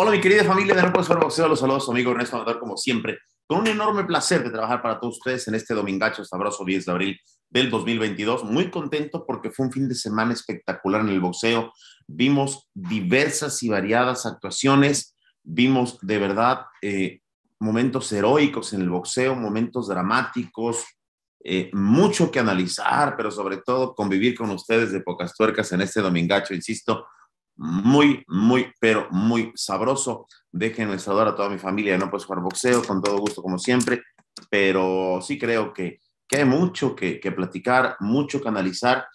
Hola, mi querida familia de República del Boxeo, los saludos, amigo Ernesto Amador, como siempre, con un enorme placer de trabajar para todos ustedes en este domingacho sabroso 10 de abril del 2022. Muy contento porque fue un fin de semana espectacular en el boxeo. Vimos diversas y variadas actuaciones, vimos de verdad eh, momentos heroicos en el boxeo, momentos dramáticos, eh, mucho que analizar, pero sobre todo convivir con ustedes de pocas tuercas en este domingacho, insisto, muy, muy, pero muy sabroso. Dejen el a toda mi familia, no puedes jugar boxeo, con todo gusto como siempre, pero sí creo que, que hay mucho que, platicar, mucho que analizar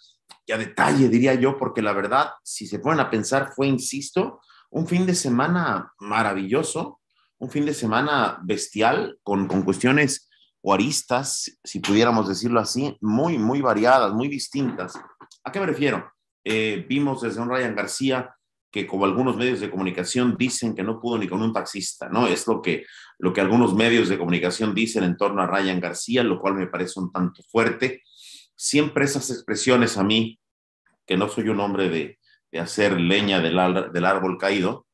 y a detalle, diría yo, porque la verdad, si se ponen a pensar, fue, insisto, un fin de semana maravilloso, un fin de semana bestial, con cuestiones o aristas, si pudiéramos decirlo así, muy, muy variadas, muy distintas. ¿A qué me refiero? Eh, vimos desde un Ryan García que como algunos medios de comunicación dicen que no pudo ni con un taxista, ¿no? Es lo que, lo que algunos medios de comunicación dicen en torno a Ryan García, lo cual me parece un tanto fuerte. Siempre esas expresiones a mí, que no soy un hombre de, de hacer leña del, árbol caído,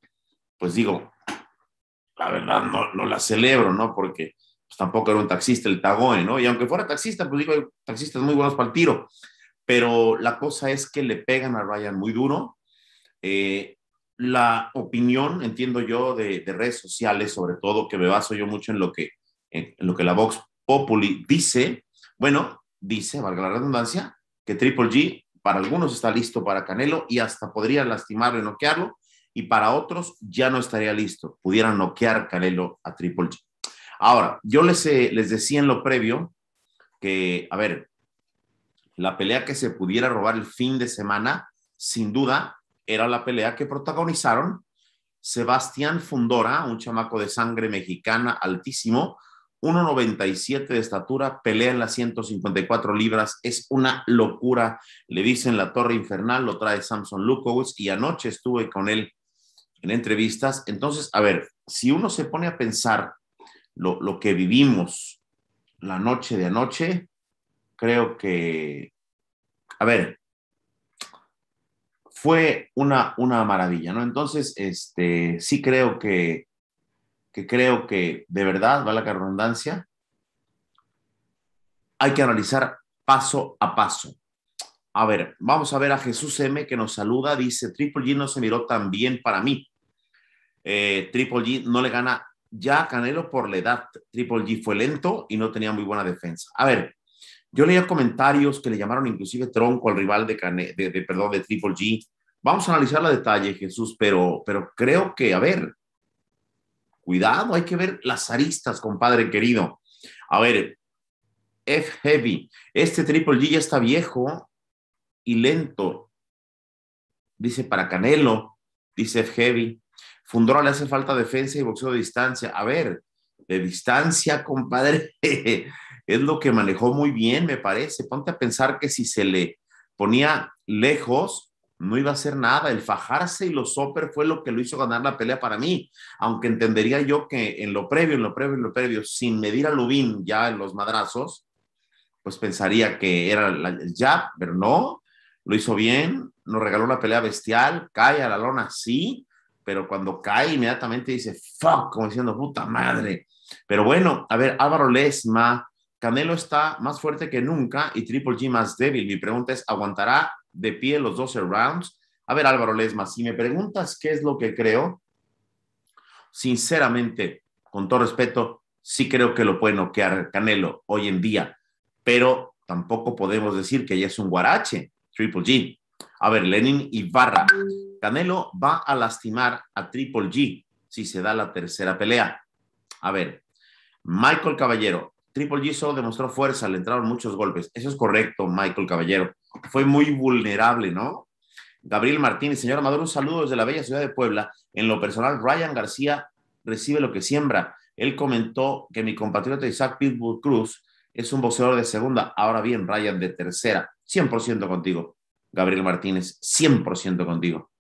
pues digo, la verdad no, no la celebro, ¿no? Porque pues, tampoco era un taxista el Tagoe, ¿no? Y aunque fuera taxista, pues digo, hay taxistas muy buenos para el tiro pero la cosa es que le pegan a Ryan muy duro. Eh, la opinión, entiendo yo, de, redes sociales, sobre todo, que me baso yo mucho en lo que, lo que la Vox Populi dice, bueno, dice, valga la redundancia, que Triple G para algunos está listo para Canelo y hasta podría lastimarlo y noquearlo, y para otros ya no estaría listo, pudieran noquear Canelo a Triple G. Ahora, yo les, eh, les decía en lo previo que, a ver, la pelea que se pudiera robar el fin de semana, sin duda, era la pelea que protagonizaron Sebastián Fundora, un chamaco de sangre mexicana altísimo, 1,97 de estatura, pelea en las 154 libras, es una locura. Le dicen la Torre Infernal, lo trae Samson Lukowitz y anoche estuve con él en entrevistas. Entonces, a ver, si uno se pone a pensar lo, lo que vivimos la noche de anoche, creo que, a ver, fue una, una maravilla, ¿no? Entonces, este, sí creo que, que creo que de verdad, va la redundancia, hay que analizar paso a paso. A ver, vamos a ver a Jesús M que nos saluda, dice, Triple G no se miró tan bien para mí. Eh, Triple G no le gana ya a Canelo por la edad. Triple G fue lento y no tenía muy buena defensa. A ver, yo leía comentarios que le llamaron inclusive tronco al rival de, de, perdón, de Triple G. Vamos a analizar la detalle, Jesús, pero, pero creo que, a ver, cuidado, hay que ver las aristas, compadre querido. A ver, F Heavy, este Triple G ya está viejo y lento. Dice para Canelo, dice F Heavy. Fundora le hace falta defensa y boxeo de distancia. A ver, de distancia, compadre. es lo que manejó muy bien, me parece. Ponte a pensar que si se le ponía lejos, no iba a hacer nada. El fajarse y los Soper fue lo que lo hizo ganar la pelea para mí, aunque entendería yo que en lo previo, en lo previo, en lo previo, sin medir a Lubín ya en los madrazos, pues pensaría que era el jab, pero no, lo hizo bien, nos regaló una pelea bestial, cae a la lona, sí, pero cuando cae inmediatamente dice, fuck, como diciendo, puta madre. Pero bueno, a ver, Álvaro Lesma, Canelo está más fuerte que nunca y Triple G más débil. Mi pregunta es, ¿aguantará de pie los 12 rounds? A ver, Álvaro Lesma, si me preguntas qué es lo que creo, sinceramente, con todo respeto, sí creo que lo puede noquear Canelo hoy en día, pero tampoco podemos decir que ya es un guarache, Triple G. A ver, Lenin Ibarra. Canelo va a lastimar a Triple G si se da la tercera pelea. A ver, Michael Caballero, Triple G solo demostró fuerza, le entraron muchos golpes. Eso es correcto, Michael Caballero. Fue muy vulnerable, ¿no? Gabriel Martínez, señor Amador, un saludo desde la bella ciudad de Puebla. En lo personal, Ryan García recibe lo que siembra. Él comentó que mi compatriota Isaac Pitbull Cruz es un boxeador de segunda. Ahora bien, Ryan de tercera. 100% contigo, Gabriel Martínez. 100% contigo.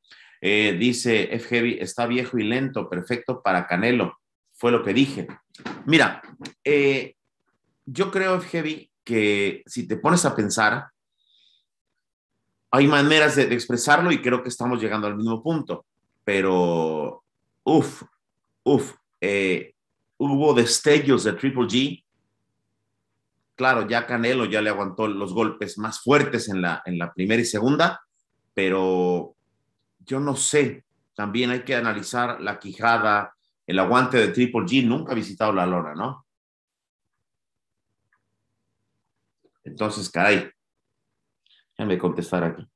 Eh, dice F. Heavy, está viejo y lento, perfecto para Canelo. Fue lo que dije. Mira, eh, yo creo, Heavy, que si te pones a pensar, hay maneras de, expresarlo y creo que estamos llegando al mismo punto, pero, uff, uff, eh, hubo destellos de Triple G. Claro, ya Canelo ya le aguantó los golpes más fuertes en la, en la primera y segunda, pero yo no sé, también hay que analizar la quijada, el aguante de Triple G, nunca ha visitado la lona, ¿no? Entonces, caray, déjame contestar aquí.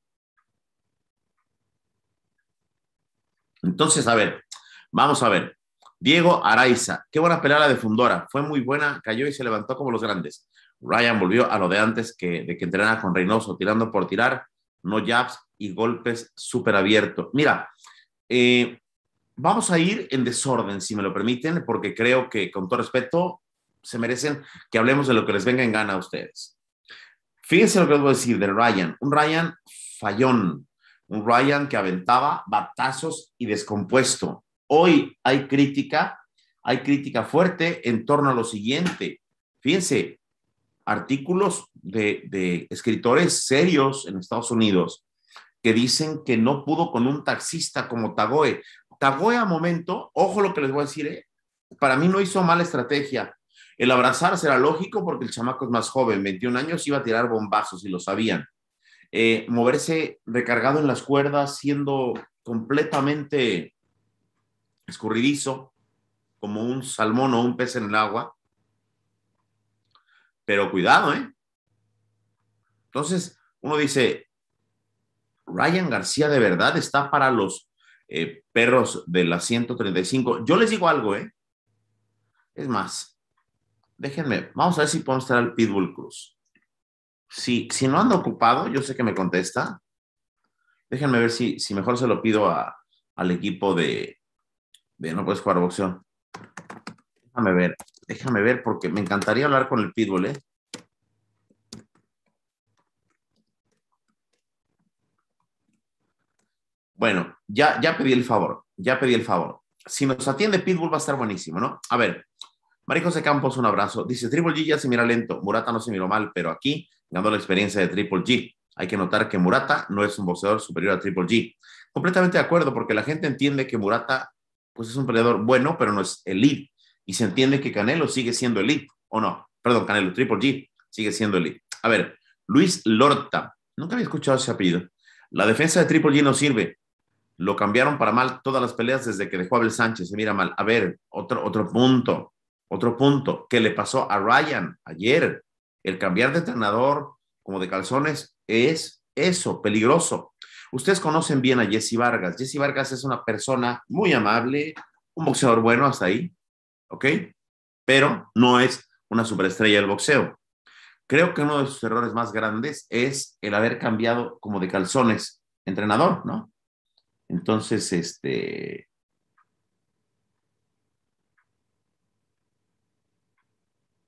Entonces, a ver, vamos a ver. Diego Araiza, qué buena pelea la de Fundora. Fue muy buena, cayó y se levantó como los grandes. Ryan volvió a lo de antes que, de que entrenara con Reynoso, tirando por tirar, no jabs y golpes súper abiertos. Mira, eh, vamos a ir en desorden, si me lo permiten, porque creo que con todo respeto se merecen que hablemos de lo que les venga en gana a ustedes. Fíjense lo que les voy a decir de Ryan. Un Ryan fallón. Un Ryan que aventaba batazos y descompuesto. Hoy hay crítica, hay crítica fuerte en torno a lo siguiente. Fíjense, artículos de, escritores serios en Estados Unidos que dicen que no pudo con un taxista como Tagoe. Tagoe a momento, ojo lo que les voy a decir, ¿eh? para mí no hizo mala estrategia. El abrazar será lógico porque el chamaco es más joven, 21 años, iba a tirar bombazos y lo sabían. Eh, moverse recargado en las cuerdas, siendo completamente escurridizo, como un salmón o un pez en el agua. Pero cuidado, ¿eh? Entonces, uno dice, Ryan García de verdad está para los eh, perros de la 135. Yo les digo algo, ¿eh? Es más, déjenme, vamos a ver si podemos estar al Pitbull Cruz. Si, si no anda ocupado, yo sé que me contesta. Déjenme ver si, si mejor se lo pido a, al equipo de, de No Puedes Jugar Boxeo. Déjame ver, déjame ver, porque me encantaría hablar con el Pitbull, ¿eh? Bueno, ya, ya pedí el favor, ya pedí el favor. Si nos atiende Pitbull va a estar buenísimo, ¿no? A ver, María José Campos, un abrazo. Dice, Triple G ya se mira lento. Murata no se miró mal, pero aquí, ganó la experiencia de Triple G, hay que notar que Murata no es un boxeador superior a Triple G. Completamente de acuerdo, porque la gente entiende que Murata pues es un peleador bueno, pero no es el elite. Y se entiende que Canelo sigue siendo el elite, ¿o no? Perdón, Canelo, Triple G sigue siendo el elite. A ver, Luis Lorta. Nunca había escuchado ese apellido. La defensa de Triple G no sirve. Lo cambiaron para mal todas las peleas desde que dejó a Abel Sánchez. Se mira mal. A ver, otro, otro punto. Otro punto que le pasó a Ryan ayer, el cambiar de entrenador como de calzones es eso, peligroso. Ustedes conocen bien a Jesse Vargas. Jesse Vargas es una persona muy amable, un boxeador bueno hasta ahí, ¿ok? Pero no es una superestrella del boxeo. Creo que uno de sus errores más grandes es el haber cambiado como de calzones entrenador, ¿no? Entonces, este,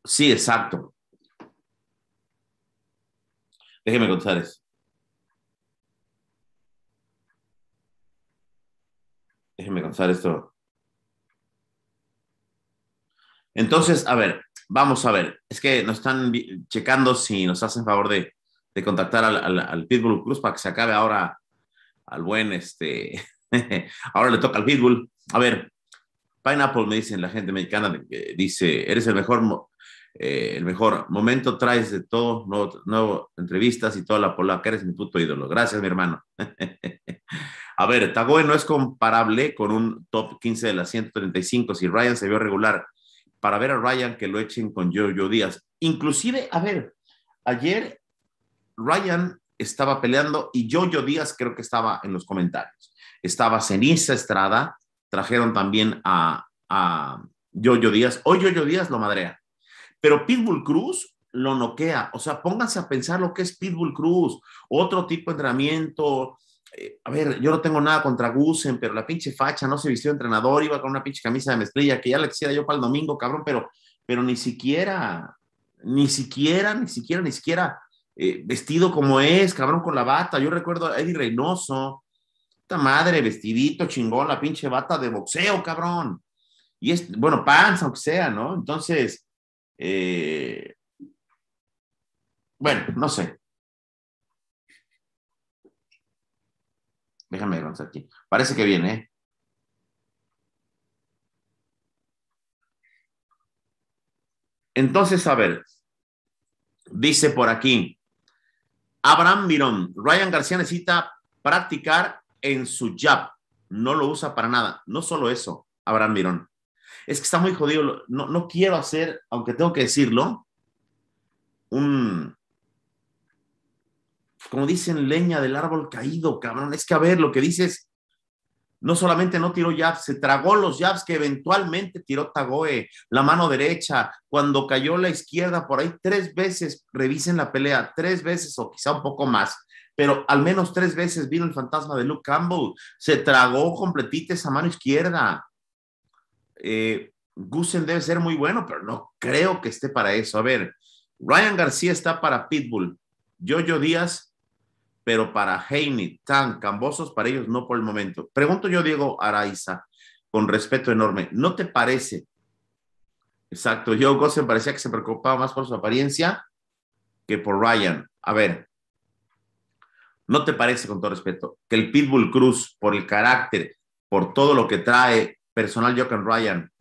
Sí, exacto. Déjeme contar eso. Déjeme contar esto. Entonces, a ver, vamos a ver. Es que nos están checando si nos hacen favor de, contactar al, al, Pitbull Plus para que se acabe ahora al buen este. ahora le toca al Pitbull. A ver, Pineapple me dicen la gente mexicana, dice, eres el mejor eh, el mejor momento, traes de todo, nuevas entrevistas y toda la polaca, eres mi puto ídolo. Gracias, mi hermano. a ver, Tagoe no es comparable con un top 15 de las 135 si Ryan se vio regular. Para ver a Ryan que lo echen con Jojo Díaz. Inclusive, a ver, ayer Ryan estaba peleando y Jojo Díaz creo que estaba en los comentarios. Estaba Ceniza Estrada, trajeron también a, a Jojo Díaz. Hoy Jojo Díaz lo madrea. Pero Pitbull Cruz lo noquea. O sea, pónganse a pensar lo que es Pitbull Cruz, otro tipo de entrenamiento. Eh, a ver, yo no tengo nada contra Gusen, pero la pinche facha no se vistió de entrenador, iba con una pinche camisa de mezclilla que ya la quisiera yo para el domingo, cabrón, pero, pero ni siquiera, ni siquiera, ni siquiera, ni siquiera eh, vestido como es, cabrón, con la bata. Yo recuerdo a Eddie Reynoso, esta madre, vestidito, chingón, la pinche bata de boxeo, cabrón. Y es, bueno, panza, aunque sea, ¿no? Entonces, eh, bueno, no sé. Déjame avanzar aquí. Parece que viene, ¿eh? Entonces, a ver, dice por aquí, Abraham Mirón, Ryan García necesita practicar en su jab, no lo usa para nada. No solo eso, Abraham Mirón, es que está muy jodido, no, no quiero hacer, aunque tengo que decirlo, un, como dicen, leña del árbol caído, cabrón. Es que a ver, lo que dices, no solamente no tiró jabs, se tragó los jabs que eventualmente tiró Tagoe, la mano derecha, cuando cayó la izquierda por ahí tres veces, revisen la pelea, tres veces o quizá un poco más, pero al menos tres veces vino el fantasma de Luke Campbell, se tragó completita esa mano izquierda. Eh, Gusen debe ser muy bueno, pero no creo que esté para eso. A ver, Ryan García está para Pitbull, Yo Díaz, pero para Heine, Tan, Cambosos, para ellos no por el momento. Pregunto yo, Diego Araiza, con respeto enorme, ¿no te parece? Exacto, yo Gusen parecía que se preocupaba más por su apariencia que por Ryan. A ver, ¿no te parece, con todo respeto, que el Pitbull Cruz, por el carácter, por todo lo que trae, personal con Ryan.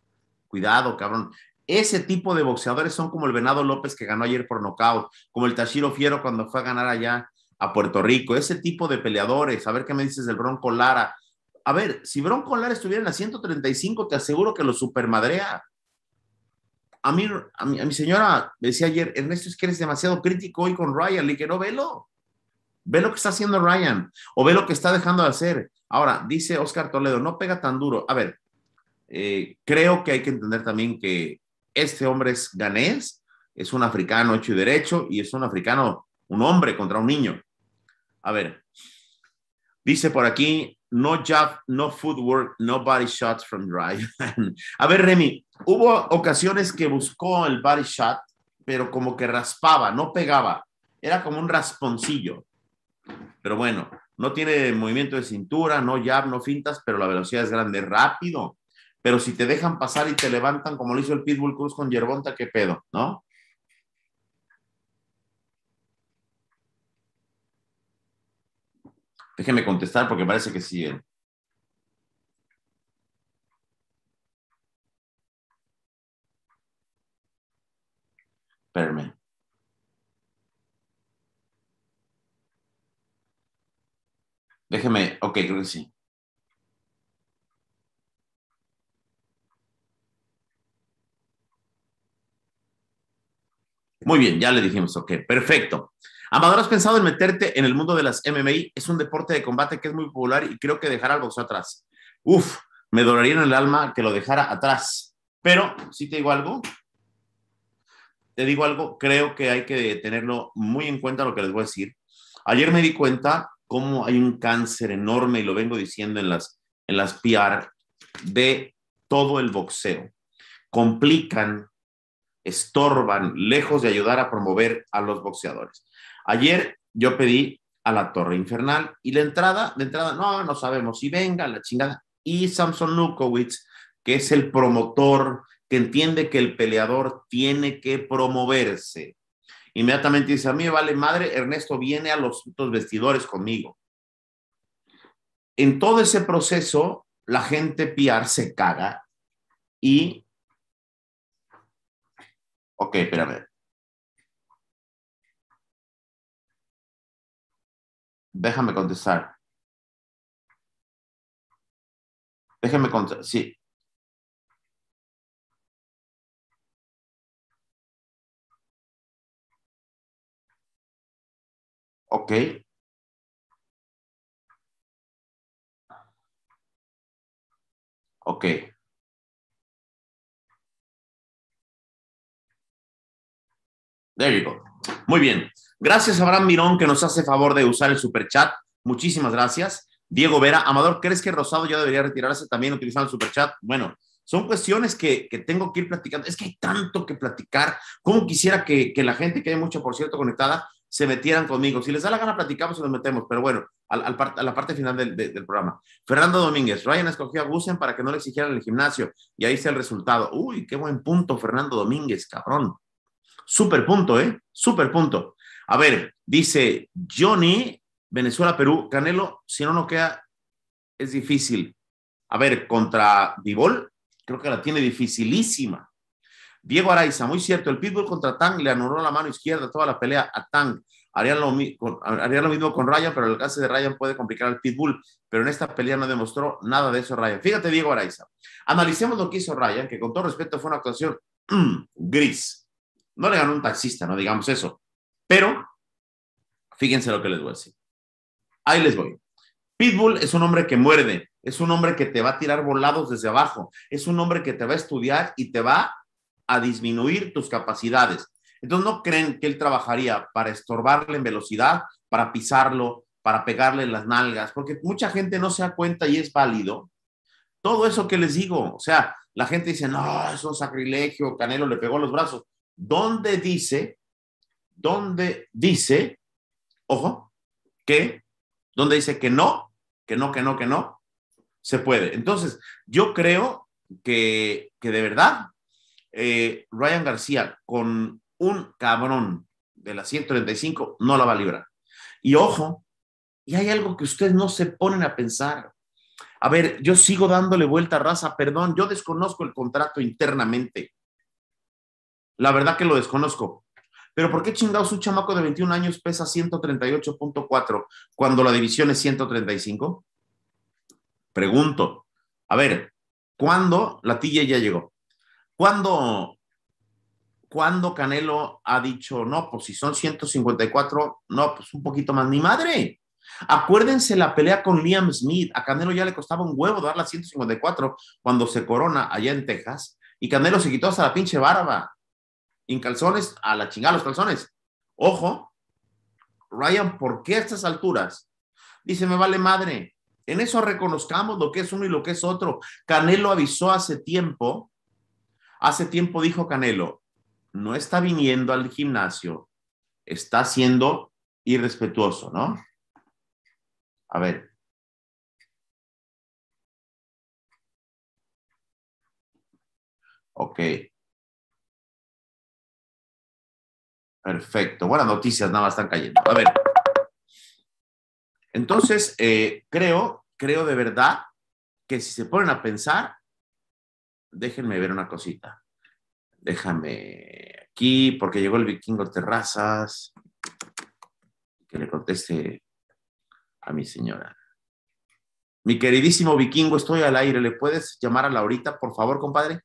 Cuidado, cabrón. Ese tipo de boxeadores son como el Venado López que ganó ayer por nocaut, como el Tashiro Fiero cuando fue a ganar allá a Puerto Rico. Ese tipo de peleadores. A ver qué me dices del Bronco Lara. A ver, si Bronco Lara estuviera en la 135, te aseguro que lo supermadrea. A mí, a, mi, señora me decía ayer, Ernesto, es que eres demasiado crítico hoy con Ryan. Le dije, no, velo. Ve lo que está haciendo Ryan o ve lo que está dejando de hacer. Ahora, dice Oscar Toledo, no pega tan duro. A ver, eh, creo que hay que entender también que este hombre es ganés, es un africano hecho y derecho y es un africano, un hombre contra un niño. A ver, dice por aquí, no jab, no footwork, no body shots from drive. a ver, Remy, hubo ocasiones que buscó el body shot, pero como que raspaba, no pegaba, era como un rasponcillo. Pero bueno, no tiene movimiento de cintura, no jab, no fintas, pero la velocidad es grande, rápido pero si te dejan pasar y te levantan como lo hizo el Pitbull Cruz con Yerbonta, qué pedo, ¿no? Déjeme contestar porque parece que sí. Eh. Déjeme, ok, creo que sí. Muy bien, ya le dijimos, ok, perfecto. Amador, ¿has pensado en meterte en el mundo de las MMA? Es un deporte de combate que es muy popular y creo que dejar al boxeo atrás. Uf, me dolería en el alma que lo dejara atrás. Pero, si te digo algo, te digo algo, creo que hay que tenerlo muy en cuenta lo que les voy a decir. Ayer me di cuenta cómo hay un cáncer enorme, y lo vengo diciendo en las, en las PR, de todo el boxeo. Complican estorban, lejos de ayudar a promover a los boxeadores. Ayer yo pedí a la Torre Infernal y la entrada, de entrada, no, no sabemos si venga, la chingada. Y Samson Lukowitz, que es el promotor, que entiende que el peleador tiene que promoverse. Inmediatamente dice, a mí vale madre, Ernesto viene a los, los vestidores conmigo. En todo ese proceso, la gente PR se caga y Okay, espérame. Déjame contestar. Déjame contestar. Sí, Ok. Ok. Muy bien. Gracias a Abraham Mirón que nos hace favor de usar el super chat. Muchísimas gracias. Diego Vera, Amador, ¿crees que Rosado ya debería retirarse también utilizando el super chat? Bueno, son cuestiones que, tengo que ir platicando. Es que hay tanto que platicar. ¿Cómo quisiera que, la gente, que hay mucho por cierto, conectada, se metieran conmigo? Si les da la gana, platicamos y nos metemos. Pero bueno, al, a la parte final del, del, programa. Fernando Domínguez, Ryan escogió a Gusen para que no le exigieran el gimnasio. Y ahí está el resultado. Uy, qué buen punto, Fernando Domínguez, cabrón. Super punto, ¿eh? Super punto. A ver, dice Johnny, Venezuela, Perú. Canelo, si no no queda, es difícil. A ver, contra Dibol, creo que la tiene dificilísima. Diego Araiza, muy cierto. El pitbull contra Tang le anuló la mano izquierda toda la pelea a Tang. Haría lo, lo mismo con Ryan, pero el alcance de Ryan puede complicar al pitbull. Pero en esta pelea no demostró nada de eso Ryan. Fíjate, Diego Araiza. Analicemos lo que hizo Ryan, que con todo respeto fue una actuación gris. No le ganó un taxista, no digamos eso. Pero fíjense lo que les voy a decir. Ahí les voy. Pitbull es un hombre que muerde, es un hombre que te va a tirar volados desde abajo, es un hombre que te va a estudiar y te va a disminuir tus capacidades. Entonces, ¿no creen que él trabajaría para estorbarle en velocidad, para pisarlo, para pegarle en las nalgas? Porque mucha gente no se da cuenta y es válido. Todo eso que les digo, o sea, la gente dice, no, es un sacrilegio, Canelo le pegó los brazos donde dice, dónde dice, ojo, que, donde dice que no, que no, que no, que no, se puede. Entonces, yo creo que, que de verdad, eh, Ryan García con un cabrón de la 135 no la va a librar. Y ojo, y hay algo que ustedes no se ponen a pensar. A ver, yo sigo dándole vuelta a raza, perdón, yo desconozco el contrato internamente. La verdad que lo desconozco. Pero ¿por qué chingados un chamaco de 21 años pesa 138.4 cuando la división es 135? Pregunto. A ver, ¿cuándo la tilla ya llegó? ¿Cuándo, ¿Cuándo Canelo ha dicho, no, pues si son 154, no, pues un poquito más, ¡Mi madre? Acuérdense la pelea con Liam Smith. A Canelo ya le costaba un huevo dar la 154 cuando se corona allá en Texas. Y Canelo se quitó hasta la pinche barba en calzones, a la chingada los calzones. Ojo, Ryan, ¿por qué a estas alturas? Dice, me vale madre. En eso reconozcamos lo que es uno y lo que es otro. Canelo avisó hace tiempo, hace tiempo dijo Canelo, no está viniendo al gimnasio, está siendo irrespetuoso, ¿no? A ver. Ok. Perfecto. Buenas noticias, nada más están cayendo. A ver. Entonces, eh, creo, creo de verdad que si se ponen a pensar, déjenme ver una cosita. Déjame aquí, porque llegó el vikingo Terrazas. Que le conteste a mi señora. Mi queridísimo vikingo, estoy al aire. ¿Le puedes llamar a Laurita, por favor, compadre?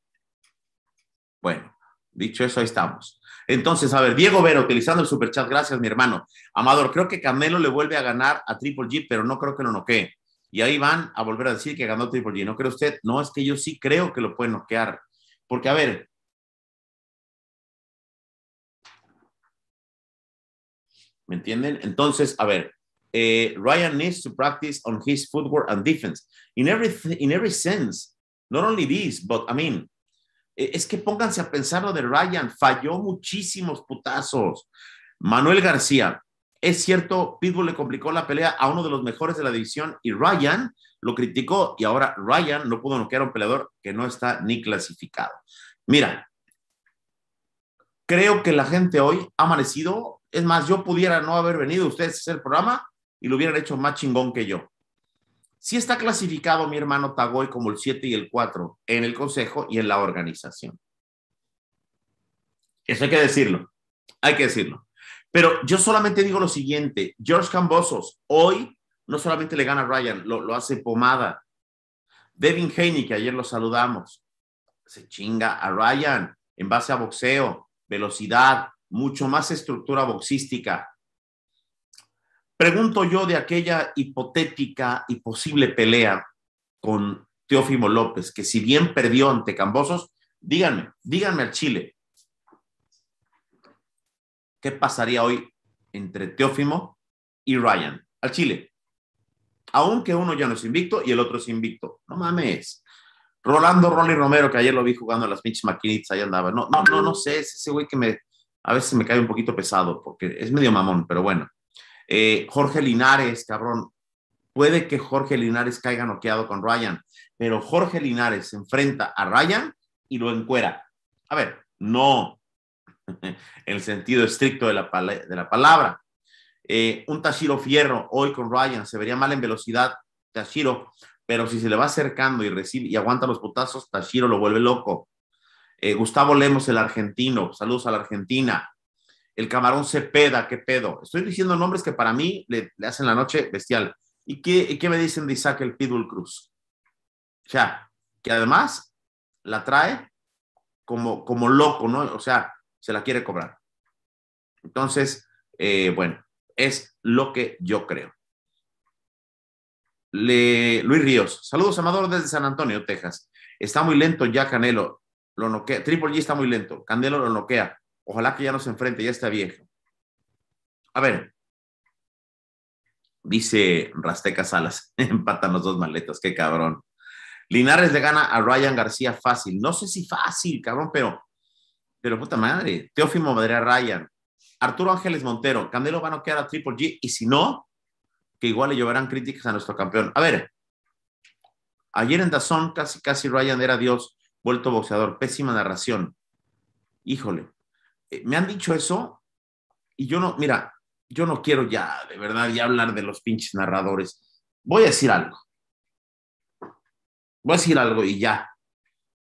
Bueno, dicho eso, ahí estamos. Entonces, a ver, Diego Vera, utilizando el superchat, gracias, mi hermano. Amador, creo que Camelo le vuelve a ganar a Triple G, pero no creo que lo noquee. Y ahí van a volver a decir que ganó Triple G. ¿No cree usted? No, es que yo sí creo que lo puede noquear. Porque, a ver, ¿Me entienden? Entonces, a ver, eh, Ryan needs to practice on his footwork and defense every in every sense. Not only this, but I mean, eh, es que pónganse a pensar lo de Ryan, falló muchísimos putazos. Manuel García, es cierto, Pitbull le complicó la pelea a uno de los mejores de la división y Ryan lo criticó y ahora Ryan no pudo noquear a un peleador que no está ni clasificado. Mira, creo que la gente hoy ha amanecido. Es más, yo pudiera no haber venido ustedes a hacer el programa y lo hubieran hecho más chingón que yo. Sí está clasificado mi hermano Tagoy como el 7 y el 4 en el consejo y en la organización. Eso hay que decirlo, hay que decirlo. Pero yo solamente digo lo siguiente, George Cambosos hoy no solamente le gana a Ryan, lo, lo hace pomada. Devin Haney, que ayer lo saludamos, se chinga a Ryan en base a boxeo, velocidad, mucho más estructura boxística, Pregunto yo de aquella hipotética y posible pelea con Teófimo López, que si bien perdió ante Cambosos, díganme, díganme al Chile, ¿qué pasaría hoy entre Teófimo y Ryan? Al Chile. Aunque uno ya no es invicto y el otro es invicto. No mames. Rolando Rolly Romero, que ayer lo vi jugando a las pinches maquinitas, ahí andaba. No, no, no, no sé, ese güey que me, a veces me cae un poquito pesado, porque es medio mamón, pero bueno. Eh, Jorge Linares, cabrón, puede que Jorge Linares caiga noqueado con Ryan, pero Jorge Linares se enfrenta a Ryan y lo encuera. A ver, no el sentido estricto de la, palabra. Eh, un Tashiro Fierro hoy con Ryan se vería mal en velocidad, Tashiro, pero si se le va acercando y recibe y aguanta los putazos, Tashiro lo vuelve loco. Eh, Gustavo Lemos, el argentino, saludos a la Argentina el camarón Cepeda, qué pedo. Estoy diciendo nombres que para mí le, hacen la noche bestial. ¿Y qué, me dicen de Isaac el Pitbull Cruz? O sea, que además la trae como, como loco, ¿no? O sea, se la quiere cobrar. Entonces, eh, bueno, es lo que yo creo. Le, Luis Ríos, saludos Amador desde San Antonio, Texas. Está muy lento ya Canelo, lo noquea. Triple G está muy lento, Canelo lo noquea. Ojalá que ya nos enfrente, ya está viejo. A ver, dice Rasteca Salas, empatan los dos maletas, qué cabrón. Linares le gana a Ryan García fácil, no sé si fácil, cabrón, pero, pero puta madre. Teófimo Madre a Ryan, Arturo Ángeles Montero, Candelo va a noquear a Triple G, y si no, que igual le llevarán críticas a nuestro campeón. A ver, ayer en Dazón casi, casi Ryan era Dios, vuelto boxeador, pésima narración. Híjole, eh, me han dicho eso y yo no, mira, yo no quiero ya, de verdad, ya hablar de los pinches narradores. Voy a decir algo. Voy a decir algo y ya.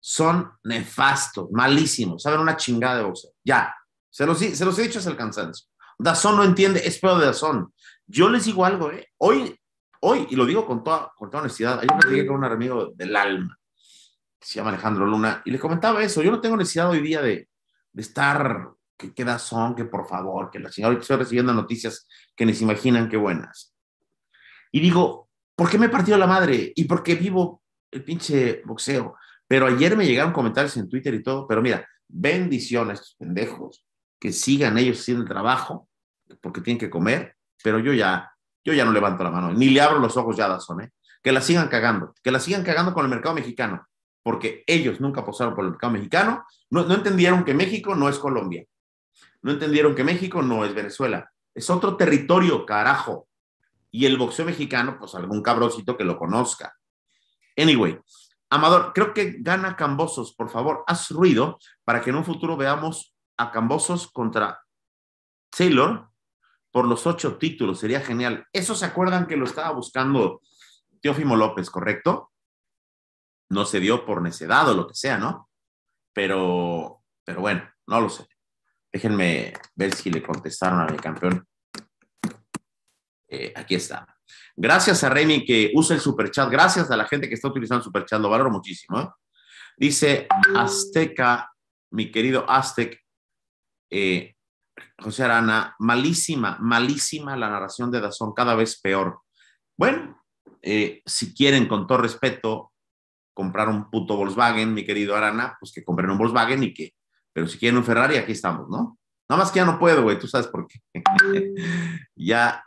Son nefastos, malísimos, saben una chingada de boxeo. Ya, se los, se los he dicho hasta el cansancio. Dazón no entiende, es pedo de Dazón. Yo les digo algo, ¿eh? Hoy, hoy, y lo digo con toda, con toda honestidad, ayer me llegué con un amigo del alma, que se llama Alejandro Luna, y le comentaba eso. Yo no tengo necesidad hoy día de, de estar que queda son, que por favor, que la señora estoy recibiendo noticias que ni se imaginan qué buenas. Y digo, ¿por qué me he partido la madre? ¿Y por qué vivo el pinche boxeo? Pero ayer me llegaron comentarios en Twitter y todo, pero mira, bendiciones, pendejos, que sigan ellos haciendo el trabajo, porque tienen que comer, pero yo ya, yo ya no levanto la mano, ni le abro los ojos ya, Dazón, ¿eh? que la sigan cagando, que la sigan cagando con el mercado mexicano, porque ellos nunca posaron por el mercado mexicano, no entendieron que México no es Colombia, no entendieron que México no es Venezuela. Es otro territorio, carajo. Y el boxeo mexicano, pues algún cabrosito que lo conozca. Anyway, Amador, creo que gana Cambosos. Por favor, haz ruido para que en un futuro veamos a Cambosos contra Taylor por los ocho títulos. Sería genial. Eso se acuerdan que lo estaba buscando Teófimo López, ¿correcto? No se dio por necedad o lo que sea, ¿no? Pero, pero bueno, no lo sé. Déjenme ver si le contestaron a mi campeón. Eh, aquí está. Gracias a Remy que usa el superchat. Gracias a la gente que está utilizando el superchat. Lo valoro muchísimo. ¿eh? Dice Azteca, mi querido Aztec, eh, José Arana, malísima, malísima la narración de Dazón, cada vez peor. Bueno, si quieren, con todo respeto, comprar un puto Volkswagen, mi querido Arana, pues que compren un Volkswagen y que pero si quieren un Ferrari, aquí estamos, ¿no? Nada más que ya no puedo, güey, tú sabes por qué. ya,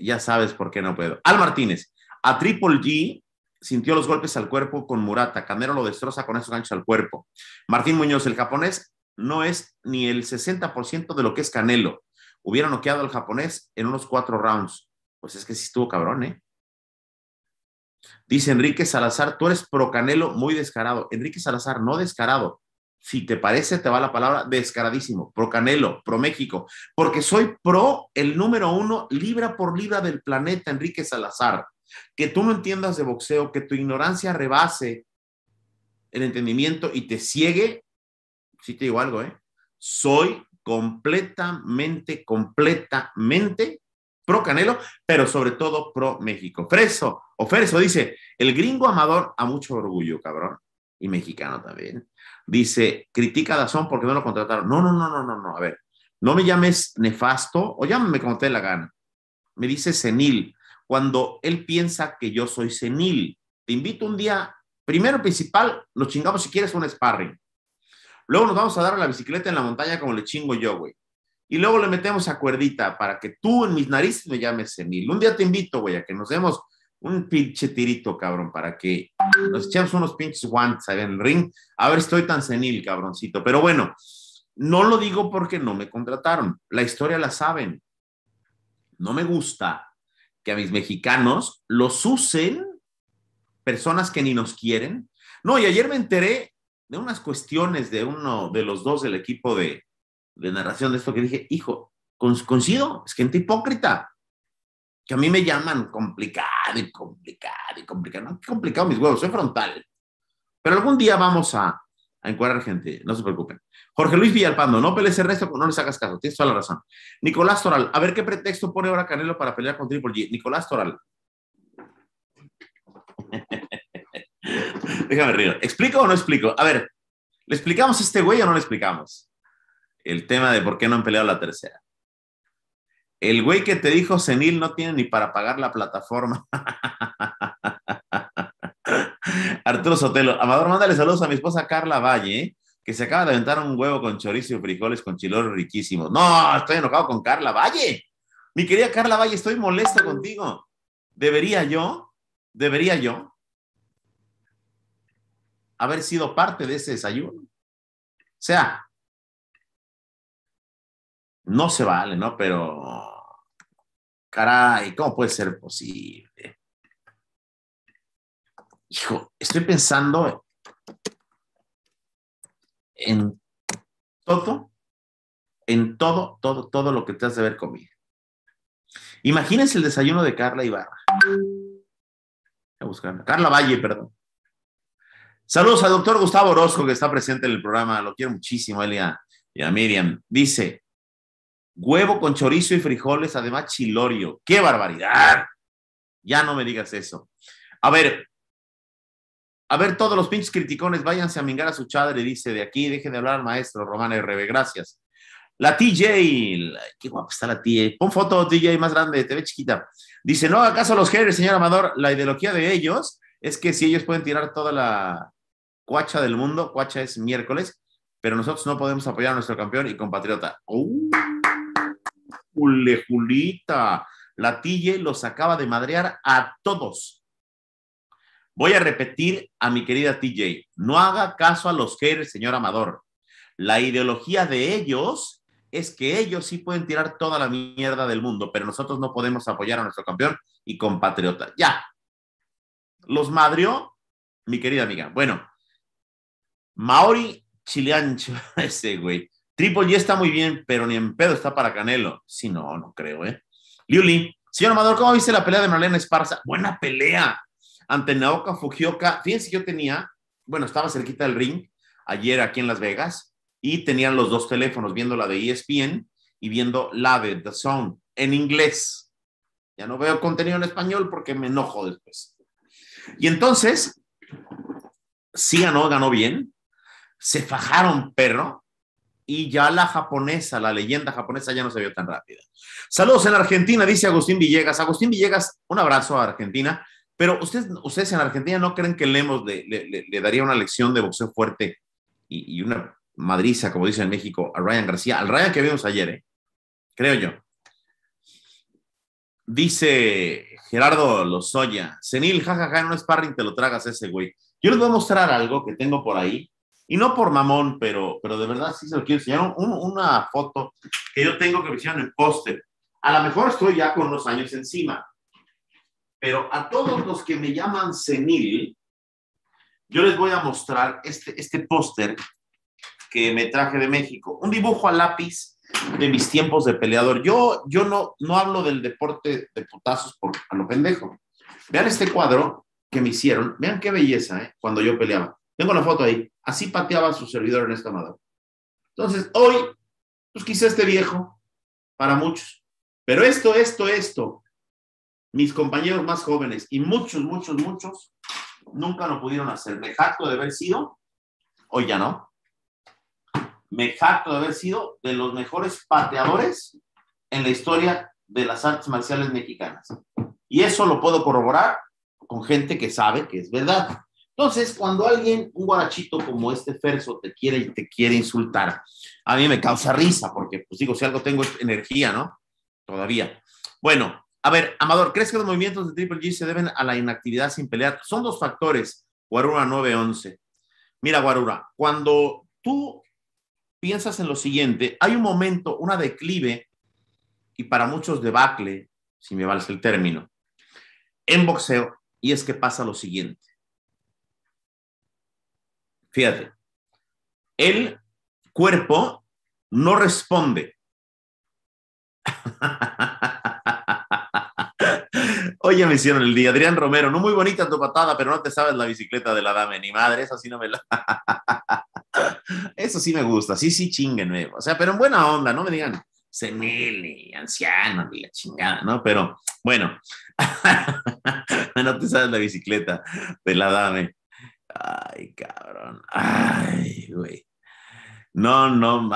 ya sabes por qué no puedo. Al Martínez, a Triple G sintió los golpes al cuerpo con Murata. Canelo lo destroza con esos ganchos al cuerpo. Martín Muñoz, el japonés, no es ni el 60% de lo que es Canelo. Hubiera noqueado al japonés en unos cuatro rounds. Pues es que sí estuvo cabrón, ¿eh? Dice Enrique Salazar, tú eres pro Canelo muy descarado. Enrique Salazar, no descarado si te parece, te va la palabra, descaradísimo, pro Canelo, pro México, porque soy pro el número uno, libra por libra del planeta, Enrique Salazar. Que tú no entiendas de boxeo, que tu ignorancia rebase el entendimiento y te ciegue, si te digo algo, ¿eh? Soy completamente, completamente pro Canelo, pero sobre todo pro México. Freso, o dice, el gringo amador a mucho orgullo, cabrón y mexicano también, dice, critica a Dazón porque no lo contrataron. No, no, no, no, no, no, a ver, no me llames nefasto o llámame como te dé la gana. Me dice senil, cuando él piensa que yo soy senil. Te invito un día, primero principal, nos chingamos si quieres un sparring. Luego nos vamos a dar la bicicleta en la montaña como le chingo yo, güey. Y luego le metemos a cuerdita para que tú en mis narices me llames senil. Un día te invito, güey, a que nos demos un pinche tirito, cabrón, para que nos echemos unos pinches guantes en el ring. A ver, estoy tan senil, cabroncito. Pero bueno, no lo digo porque no me contrataron. La historia la saben. No me gusta que a mis mexicanos los usen personas que ni nos quieren. No, y ayer me enteré de unas cuestiones de uno de los dos del equipo de, de narración de esto que dije, hijo, coincido, es gente hipócrita que a mí me llaman complicado y complicado y complicado. No, qué complicado mis huevos, soy frontal. Pero algún día vamos a, a encuadrar gente, no se preocupen. Jorge Luis Villalpando, no pelees el resto, no le hagas caso, tienes toda la razón. Nicolás Toral, a ver qué pretexto pone ahora Canelo para pelear con Triple G. Nicolás Toral. Déjame río. ¿Explico o no explico? A ver, ¿le explicamos a este güey o no le explicamos? El tema de por qué no han peleado la tercera. El güey que te dijo senil no tiene ni para pagar la plataforma. Arturo Sotelo. Amador, mándale saludos a mi esposa Carla Valle, que se acaba de aventar un huevo con chorizo y frijoles con chilor riquísimo. No, estoy enojado con Carla Valle. Mi querida Carla Valle, estoy molesta contigo. ¿Debería yo? ¿Debería yo? Haber sido parte de ese desayuno. O sea, no se vale, ¿no? Pero Caray, ¿cómo puede ser posible? Hijo, estoy pensando en todo, en todo, todo, todo lo que te has de ver conmigo. Imagínense el desayuno de Carla Ibarra. a Carla Valle, perdón. Saludos al doctor Gustavo Orozco, que está presente en el programa. Lo quiero muchísimo, Elia y a Miriam. Dice, Huevo con chorizo y frijoles, además chilorio. ¡Qué barbaridad! Ya no me digas eso. A ver, a ver, todos los pinches criticones, váyanse a mingar a su chadre, dice de aquí, dejen de hablar al maestro Román RB, gracias. La TJ, qué guapa está la TJ. Pon foto, TJ, más grande, te ve chiquita. Dice, no acaso los haters, señor Amador, la ideología de ellos es que si ellos pueden tirar toda la cuacha del mundo, cuacha es miércoles, pero nosotros no podemos apoyar a nuestro campeón y compatriota. Uh. Jule, La TJ los acaba de madrear a todos. Voy a repetir a mi querida TJ, no haga caso a los eres señor Amador. La ideología de ellos es que ellos sí pueden tirar toda la mierda del mundo, pero nosotros no podemos apoyar a nuestro campeón y compatriota. Ya. Los madrió, mi querida amiga. Bueno, Maori Chiliancho, ese güey. Triple G está muy bien, pero ni en pedo está para Canelo. Sí, no, no creo, ¿eh? Liuli, señor Amador, ¿cómo viste la pelea de Marlena Esparza? Buena pelea ante Naoka Fujioka. Fíjense yo tenía, bueno, estaba cerquita del ring ayer aquí en Las Vegas y tenían los dos teléfonos viendo la de ESPN y viendo la de The Zone en inglés. Ya no veo contenido en español porque me enojo después. Y entonces, sí ganó, ganó bien. Se fajaron, perro y ya la japonesa, la leyenda japonesa ya no se vio tan rápida. Saludos en Argentina, dice Agustín Villegas. Agustín Villegas, un abrazo a Argentina, pero ustedes, ustedes en Argentina no creen que le, daría una lección de boxeo fuerte y, una madriza, como dicen en México, a Ryan García, al Ryan que vimos ayer, ¿eh? creo yo. Dice Gerardo Lozoya, senil, jajaja, no es en te lo tragas ese güey. Yo les voy a mostrar algo que tengo por ahí y no por mamón, pero, pero de verdad sí se lo quiero enseñar. una foto que yo tengo que me hicieron en póster. A lo mejor estoy ya con los años encima, pero a todos los que me llaman senil, yo les voy a mostrar este, este póster que me traje de México. Un dibujo a lápiz de mis tiempos de peleador. Yo, yo no, no hablo del deporte de putazos por, a lo pendejo. Vean este cuadro que me hicieron. Vean qué belleza, ¿eh? Cuando yo peleaba. Tengo la foto ahí. Así pateaba su servidor en esta madrugada. Entonces, hoy, pues quizás este viejo, para muchos, pero esto, esto, esto, mis compañeros más jóvenes y muchos, muchos, muchos, nunca lo pudieron hacer. Me jacto de haber sido, hoy ya no, me jacto de haber sido de los mejores pateadores en la historia de las artes marciales mexicanas. Y eso lo puedo corroborar con gente que sabe que es verdad. Entonces, cuando alguien, un guarachito como este Ferso, te quiere y te quiere insultar, a mí me causa risa, porque, pues digo, si algo tengo es energía, ¿no? Todavía. Bueno, a ver, Amador, ¿crees que los movimientos de Triple G se deben a la inactividad sin pelear? Son dos factores, Guarura 911. Mira, Guarura, cuando tú piensas en lo siguiente, hay un momento, una declive, y para muchos debacle, si me vales el término, en boxeo, y es que pasa lo siguiente Fíjate, el cuerpo no responde. Oye, me hicieron el día. Adrián Romero, no muy bonita tu patada, pero no te sabes la bicicleta de la dame, ni madre, eso sí no me la... Eso sí me gusta, sí, sí, nuevo, O sea, pero en buena onda, no me digan semele, anciano, ni la chingada, ¿no? Pero bueno, no te sabes la bicicleta de la dame. Ay, cabrón. Ay, güey. No, no.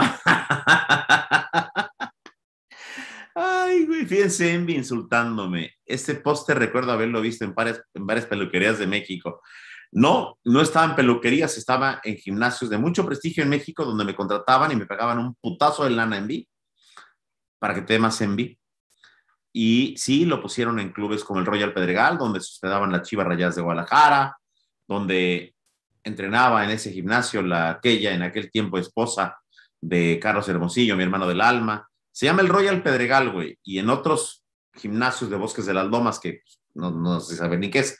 Ay, güey, fíjense Envy insultándome. Este póster recuerdo haberlo visto en varias, en varias peluquerías de México. No, no estaba en peluquerías, estaba en gimnasios de mucho prestigio en México donde me contrataban y me pagaban un putazo de lana Envy para que te dé más Envy. Y sí, lo pusieron en clubes como el Royal Pedregal, donde se hospedaban las Chivas Rayas de Guadalajara, donde entrenaba en ese gimnasio la aquella, en aquel tiempo esposa de Carlos Hermosillo, mi hermano del alma. Se llama el Royal Pedregal, güey, y en otros gimnasios de Bosques de las Lomas que no, no se sabe ni qué es.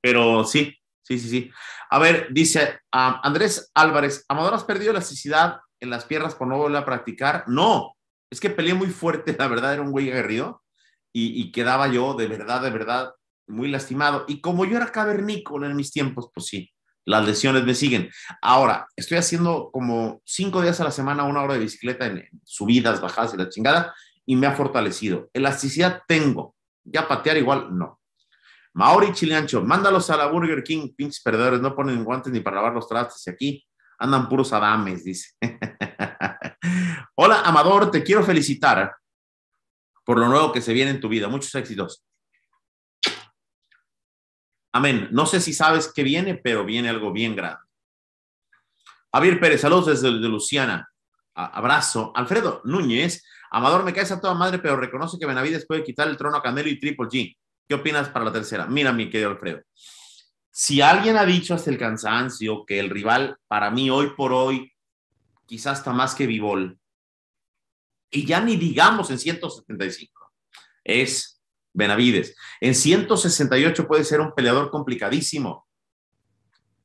Pero sí, sí, sí, sí. A ver, dice ah, Andrés Álvarez, Amador, ¿has perdido elasticidad en las piernas por no volver a practicar? No, es que peleé muy fuerte, la verdad, era un güey aguerrido y, y quedaba yo de verdad, de verdad muy lastimado. Y como yo era cavernícola en mis tiempos, pues sí, las lesiones me siguen. Ahora, estoy haciendo como cinco días a la semana una hora de bicicleta en, subidas, bajadas y la chingada, y me ha fortalecido. Elasticidad tengo. Ya patear igual, no. Mauri Chileancho, mándalos a la Burger King, pinches perdedores, no ponen guantes ni para lavar los trastes. Y aquí andan puros adames, dice. Hola, Amador, te quiero felicitar por lo nuevo que se viene en tu vida. Muchos éxitos. Amén. No sé si sabes qué viene, pero viene algo bien grande. Javier Pérez, saludos desde Luciana. abrazo. Alfredo Núñez, Amador, me caes a toda madre, pero reconoce que Benavides puede quitar el trono a Canelo y Triple G. ¿Qué opinas para la tercera? Mira, mi querido Alfredo. Si alguien ha dicho hasta el cansancio que el rival para mí hoy por hoy quizás está más que Vivol, y ya ni digamos en 175, es Benavides. En 168 puede ser un peleador complicadísimo,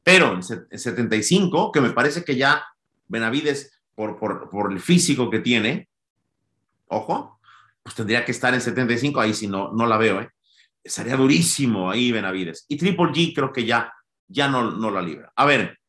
pero en 75, que me parece que ya Benavides, por, por, el físico que tiene, ojo, pues tendría que estar en 75, ahí si no, no la veo, ¿eh? Estaría durísimo ahí Benavides. Y Triple G creo que ya, ya no, no la libra. A ver,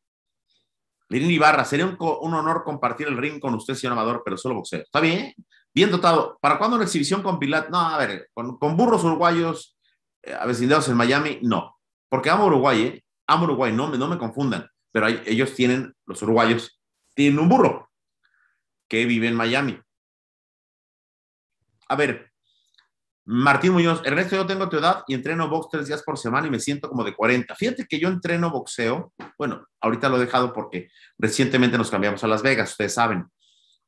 Lirín Ibarra, sería un, un, honor compartir el ring con usted, señor Amador, pero solo boxeo. Está bien, Bien dotado. ¿Para cuándo una exhibición con pilates? No, a ver, con, burros uruguayos eh, en Miami, no. Porque amo Uruguay, ¿eh? Amo Uruguay, no, no me confundan. Pero ellos tienen, los uruguayos, tienen un burro que vive en Miami. A ver, Martín Muñoz, Ernesto, yo tengo tu edad y entreno box tres días por semana y me siento como de 40. Fíjate que yo entreno boxeo. Bueno, ahorita lo he dejado porque recientemente nos cambiamos a Las Vegas, ustedes saben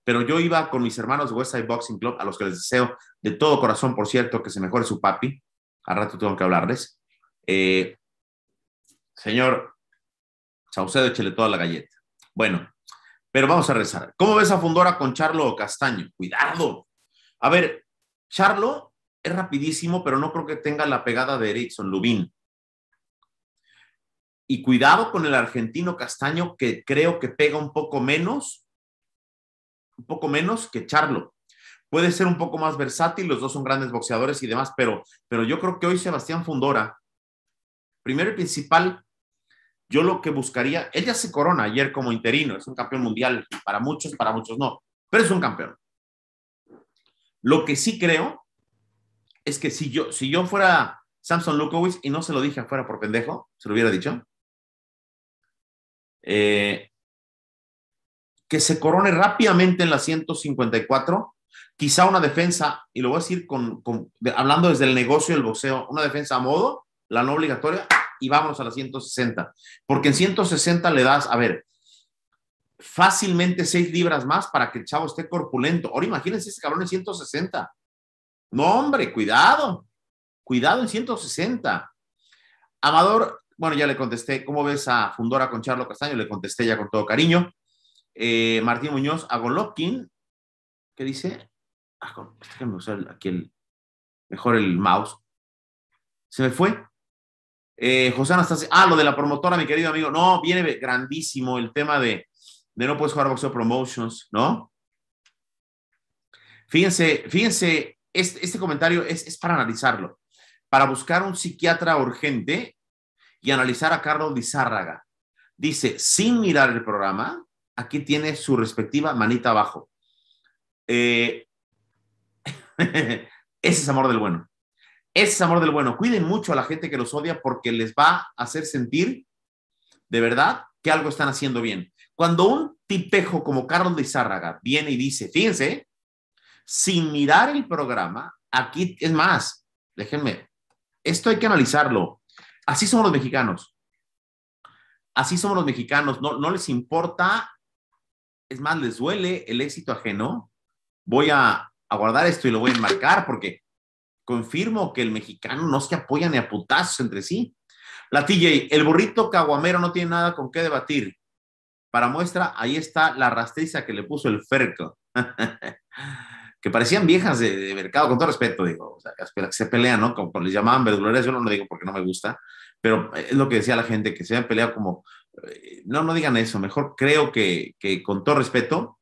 pero yo iba con mis hermanos de Westside Boxing Club, a los que les deseo de todo corazón, por cierto, que se mejore su papi. Al rato tengo que hablarles. Eh, señor Saucedo, echele toda la galleta. Bueno, pero vamos a rezar. ¿Cómo ves a Fundora con Charlo Castaño? Cuidado. A ver, Charlo es rapidísimo, pero no creo que tenga la pegada de Erickson Lubin. Y cuidado con el argentino Castaño, que creo que pega un poco menos un poco menos que Charlo. Puede ser un poco más versátil, los dos son grandes boxeadores y demás, pero, pero yo creo que hoy Sebastián Fundora, primero y principal, yo lo que buscaría, él ya se corona ayer como interino, es un campeón mundial, para muchos, para muchos no, pero es un campeón. Lo que sí creo es que si yo, si yo fuera Samson Lukowicz y no se lo dije afuera por pendejo, se lo hubiera dicho, eh, que se corone rápidamente en la 154, quizá una defensa, y lo voy a decir con, hablando desde el negocio del boxeo, una defensa a modo, la no obligatoria, y vamos a la 160, porque en 160 le das, a ver, fácilmente 6 libras más para que el chavo esté corpulento. Ahora imagínense ese cabrón en 160. No, hombre, cuidado, cuidado en 160. Amador, bueno, ya le contesté, ¿cómo ves a Fundora con Charlo Castaño? Le contesté ya con todo cariño. Eh, Martín Muñoz a ¿qué ¿qué dice, ah, este aquí el, mejor el mouse, se me fue. Eh, José Anastasia, ah, lo de la promotora, mi querido amigo, no, viene grandísimo el tema de, de no puedes jugar boxeo promotions, ¿no? Fíjense, fíjense, este, este comentario es, es para analizarlo, para buscar un psiquiatra urgente y analizar a Carlos Lizárraga. Dice, sin mirar el programa, aquí tiene su respectiva manita abajo. Eh, ese es amor del bueno. Ese es amor del bueno. Cuiden mucho a la gente que los odia porque les va a hacer sentir de verdad que algo están haciendo bien. Cuando un tipejo como Carlos de Izárraga viene y dice, fíjense, sin mirar el programa, aquí es más, déjenme, esto hay que analizarlo. Así somos los mexicanos. Así somos los mexicanos. No, no les importa es más, les duele el éxito ajeno, voy a, guardar esto y lo voy a enmarcar porque confirmo que el mexicano no se apoya ni a putazos entre sí. La TJ, el burrito caguamero no tiene nada con qué debatir. Para muestra, ahí está la rastriza que le puso el Ferco. que parecían viejas de, mercado, con todo respeto, digo, o sea, que se pelean, ¿no? Como, les llamaban verduleras, yo no lo digo porque no me gusta, pero es lo que decía la gente, que se habían peleado como eh, no, no digan eso, mejor creo que, con todo respeto,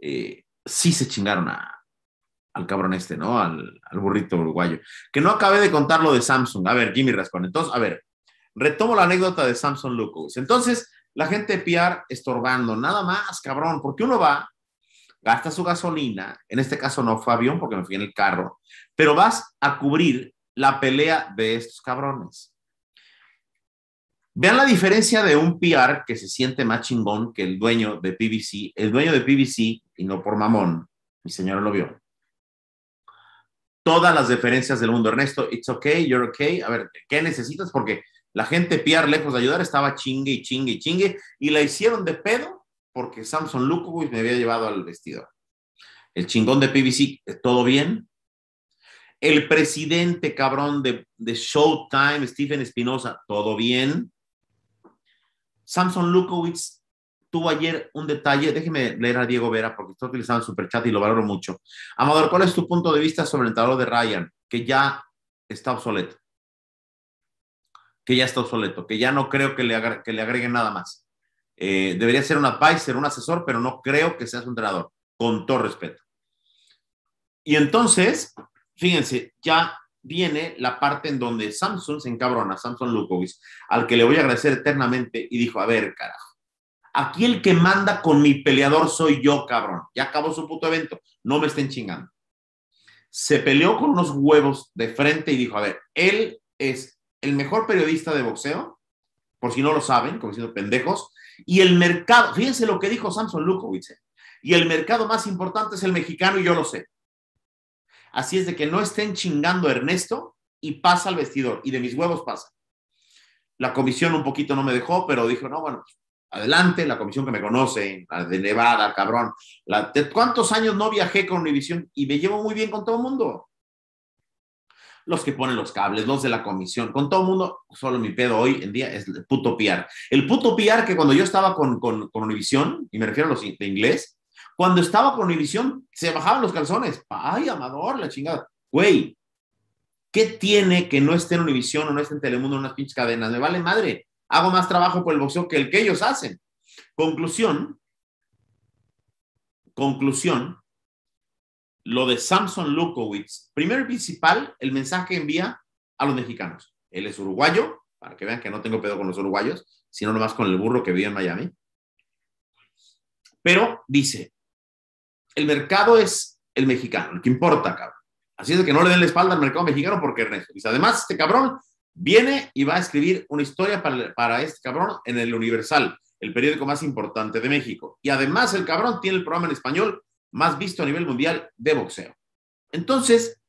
eh, sí se chingaron al cabrón este, ¿no? Al, burrito uruguayo. Que no acabé de contar lo de Samsung. A ver, Jimmy responde. Entonces, a ver, retomo la anécdota de Samsung Lucas. Entonces, la gente de PR estorbando, nada más, cabrón, porque uno va, gasta su gasolina, en este caso no fue porque me fui en el carro, pero vas a cubrir la pelea de estos cabrones. Vean la diferencia de un PR que se siente más chingón que el dueño de PBC. El dueño de PBC, y no por mamón, mi señora lo vio. Todas las diferencias del mundo, Ernesto, it's okay, you're okay. A ver, ¿qué necesitas? Porque la gente PR, lejos de ayudar, estaba chingue y chingue y chingue, y la hicieron de pedo porque Samson Lukowicz me había llevado al vestidor. El chingón de PBC, eh, todo bien. El presidente cabrón de, de Showtime, Stephen Espinosa, todo bien Samson Lukowitz tuvo ayer un detalle, déjeme leer a Diego Vera porque está utilizando el superchat y lo valoro mucho. Amador, ¿cuál es tu punto de vista sobre el entrenador de Ryan, que ya está obsoleto? Que ya está obsoleto, que ya no creo que le, le agreguen nada más. Eh, debería ser un advisor, un asesor, pero no creo que seas un entrenador, con todo respeto. Y entonces, fíjense, ya viene la parte en donde Samson se encabrona, Samson Lukovic, al que le voy a agradecer eternamente, y dijo, a ver, carajo, aquí el que manda con mi peleador soy yo, cabrón. Ya acabó su puto evento, no me estén chingando. Se peleó con unos huevos de frente y dijo, a ver, él es el mejor periodista de boxeo, por si no lo saben, como siendo pendejos, y el mercado, fíjense lo que dijo Samson Lukovic, eh, y el mercado más importante es el mexicano y yo lo sé. Así es de que no estén chingando Ernesto y pasa al vestidor y de mis huevos pasa. La comisión un poquito no me dejó, pero dijo, no, bueno, pues, adelante, la comisión que me conoce, la de Nevada, cabrón. ¿Cuántos años no viajé con Univisión y me llevo muy bien con todo el mundo? Los que ponen los cables, los de la comisión, con todo el mundo, solo mi pedo hoy en día es el puto PR. El puto PR que cuando yo estaba con, con, con Univisión, y me refiero a los de inglés, cuando estaba con Univisión, se bajaban los calzones. Ay, Amador, la chingada. Güey, ¿qué tiene que no esté en Univisión o no esté en Telemundo en unas pinches cadenas? Me vale madre. Hago más trabajo por el boxeo que el que ellos hacen. Conclusión. Conclusión. Lo de Samson Lukowitz. Primero y principal, el mensaje envía a los mexicanos. Él es uruguayo, para que vean que no tengo pedo con los uruguayos, sino nomás con el burro que vive en Miami. Pero dice, el mercado es el mexicano, el que importa, cabrón. Así es que no le den la espalda al mercado mexicano porque Ernesto. Y además, este cabrón viene y va a escribir una historia para, este cabrón en el Universal, el periódico más importante de México. Y además, el cabrón tiene el programa en español más visto a nivel mundial de boxeo. Entonces,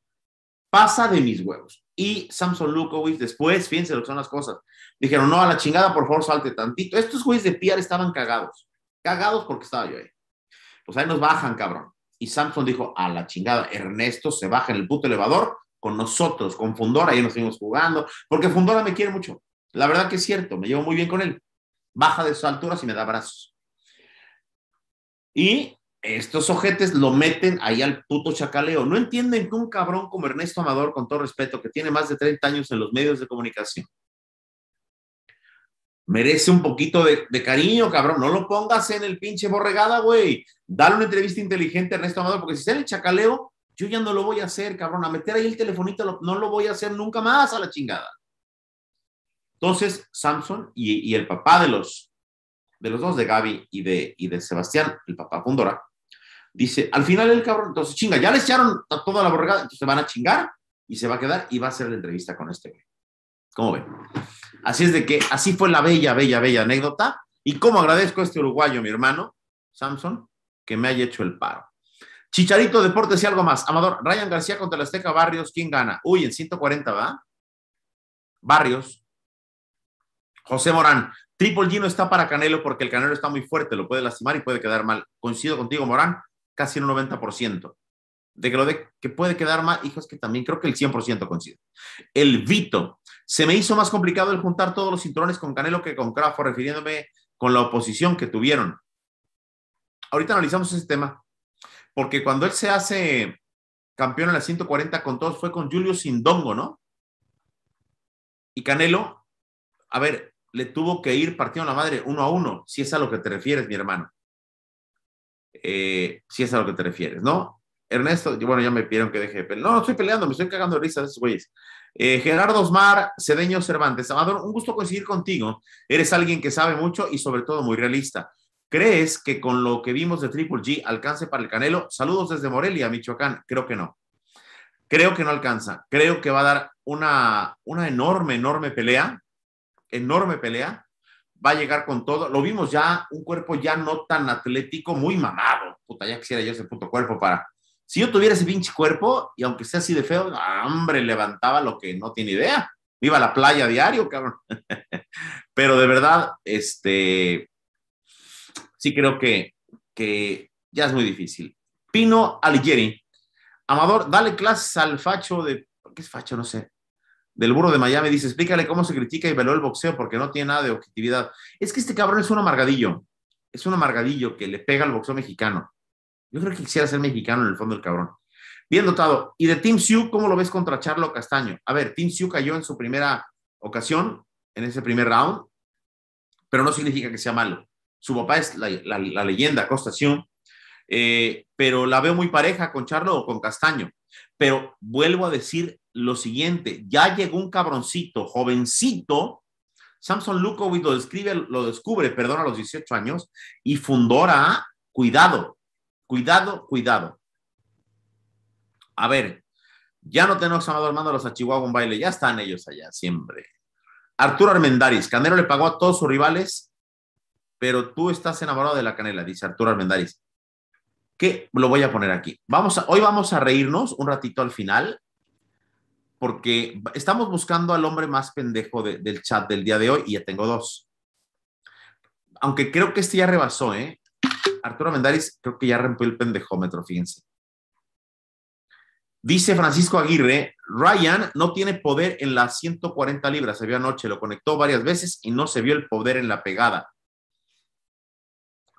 pasa de mis huevos. Y Samson Lukowicz, después, fíjense lo que son las cosas, dijeron, no, a la chingada, por favor, salte tantito. Estos jueces de PR estaban cagados, cagados porque estaba yo ahí. Pues ahí nos bajan, cabrón. Y Samson dijo, a la chingada, Ernesto se baja en el puto elevador con nosotros, con Fundora, Ahí nos seguimos jugando, porque Fundora me quiere mucho. La verdad que es cierto, me llevo muy bien con él. Baja de sus alturas y me da brazos. Y estos ojetes lo meten ahí al puto chacaleo. No entienden que un cabrón como Ernesto Amador, con todo respeto, que tiene más de 30 años en los medios de comunicación, merece un poquito de, cariño, cabrón. No lo pongas en el pinche borregada, güey. Dale una entrevista inteligente a Ernesto Amador, porque si sale el chacaleo, yo ya no lo voy a hacer, cabrón. A meter ahí el telefonito, no lo voy a hacer nunca más a la chingada. Entonces, Samson y, el papá de los, de los dos, de Gaby y de, y de Sebastián, el papá Pondora, dice, al final el cabrón, entonces chinga, ya le echaron a toda la borregada, entonces van a chingar y se va a quedar y va a hacer la entrevista con este güey. ¿Cómo ven? Así es de que así fue la bella, bella, bella anécdota. Y cómo agradezco a este uruguayo, mi hermano, Samson, que me haya hecho el paro. Chicharito, deportes y algo más. Amador, Ryan García contra la Azteca Barrios, ¿quién gana? Uy, en 140, va Barrios. José Morán, Triple G no está para Canelo porque el Canelo está muy fuerte, lo puede lastimar y puede quedar mal. Coincido contigo, Morán, casi en un 90% de que que puede quedar más hijos que también creo que el 100% coincide. El Vito, se me hizo más complicado el juntar todos los cinturones con Canelo que con Crafo, refiriéndome con la oposición que tuvieron. Ahorita analizamos ese tema, porque cuando él se hace campeón en la 140 con todos fue con Julio Sindongo, ¿no? Y Canelo, a ver, le tuvo que ir partiendo la madre uno a uno, si es a lo que te refieres, mi hermano. Eh, si es a lo que te refieres, ¿no? Ernesto, bueno, ya me pidieron que deje de No, estoy peleando, me estoy cagando de esos güeyes. Eh, Gerardo Osmar, Cedeño Cervantes. Amador, un gusto coincidir contigo. Eres alguien que sabe mucho y sobre todo muy realista. ¿Crees que con lo que vimos de Triple G alcance para el Canelo? Saludos desde Morelia, Michoacán. Creo que no. Creo que no alcanza. Creo que va a dar una, una enorme, enorme pelea. Enorme pelea. Va a llegar con todo. Lo vimos ya, un cuerpo ya no tan atlético, muy mamado. Puta, ya quisiera yo ese puto cuerpo para, si yo tuviera ese pinche cuerpo, y aunque sea así de feo, hombre, levantaba lo que no tiene idea. Viva la playa diario, cabrón. Pero de verdad, este, sí creo que, que ya es muy difícil. Pino Alighieri. Amador, dale clases al facho de, ¿qué es facho? No sé. Del burro de Miami dice, explícale cómo se critica y veló el boxeo porque no tiene nada de objetividad. Es que este cabrón es un amargadillo. Es un amargadillo que le pega al boxeo mexicano. Yo creo que quisiera ser mexicano en el fondo del cabrón. Bien notado. ¿Y de Tim Sioux, cómo lo ves contra Charlo Castaño? A ver, Tim Sioux cayó en su primera ocasión, en ese primer round, pero no significa que sea malo. Su papá es la, leyenda, Costa Sioux, eh, pero la veo muy pareja con Charlo o con Castaño. Pero vuelvo a decir lo siguiente, ya llegó un cabroncito, jovencito, Samson Lukovic lo describe, lo descubre, perdón, a los 18 años, y fundora, cuidado, Cuidado, cuidado. A ver, ya no tenemos a Armando los a Chihuahua un baile, ya están ellos allá siempre. Arturo Armendariz. Canelo le pagó a todos sus rivales, pero tú estás enamorado de la canela, dice Arturo Armendariz. ¿Qué? lo voy a poner aquí. Vamos hoy vamos a reírnos un ratito al final, porque estamos buscando al hombre más pendejo del chat del día de hoy y ya tengo dos. Aunque creo que este ya rebasó, ¿eh? Arturo Mendaris creo que ya rompió el pendejómetro, fíjense. Dice Francisco Aguirre, Ryan no tiene poder en las 140 libras, se vio anoche, lo conectó varias veces y no se vio el poder en la pegada.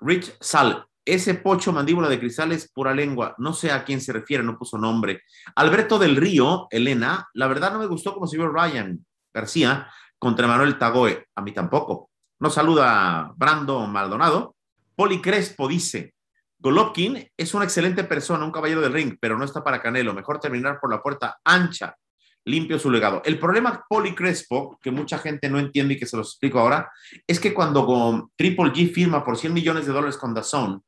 Rich Sal, ese pocho mandíbula de cristales pura lengua. No sé a quién se refiere, no puso nombre. Alberto del Río, Elena, la verdad no me gustó cómo se vio Ryan García contra Manuel Tagoe. A mí tampoco. Nos saluda Brando Maldonado. Policrespo dice, Golovkin es una excelente persona, un caballero del ring, pero no está para Canelo. Mejor terminar por la puerta ancha. Limpio su legado. El problema Policrespo, que mucha gente no entiende y que se los explico ahora, es que cuando Triple G firma por 100 millones de dólares con Dazón,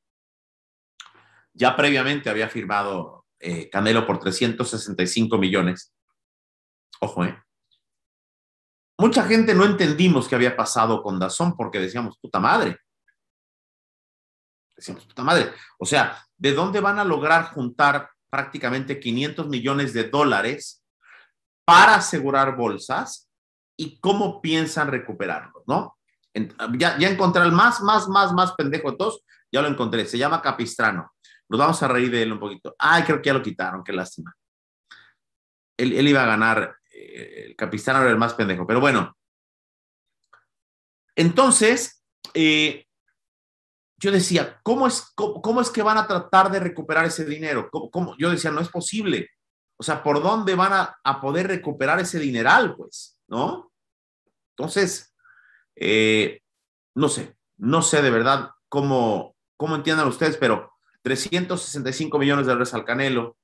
ya previamente había firmado eh, Canelo por 365 millones. Ojo, ¿eh? Mucha gente no entendimos qué había pasado con Dazón porque decíamos, puta madre, pues, puta madre. O sea, ¿de dónde van a lograr juntar prácticamente 500 millones de dólares para asegurar bolsas y cómo piensan recuperarlos, ¿no? Ya, encontré el más, más, más, más pendejo de todos, ya lo encontré, se llama Capistrano. Nos vamos a reír de él un poquito. Ay, creo que ya lo quitaron, qué lástima. Él, iba a ganar, eh, el Capistrano era el más pendejo, pero bueno. Entonces, eh, yo decía, ¿cómo es, cómo, es que van a tratar de recuperar ese dinero? ¿Cómo, Yo decía, no es posible. O sea, ¿por dónde van a, poder recuperar ese dineral, pues? ¿No? Entonces, eh, no sé, no sé de verdad cómo, cómo entiendan ustedes, pero 365 millones de dólares al Canelo,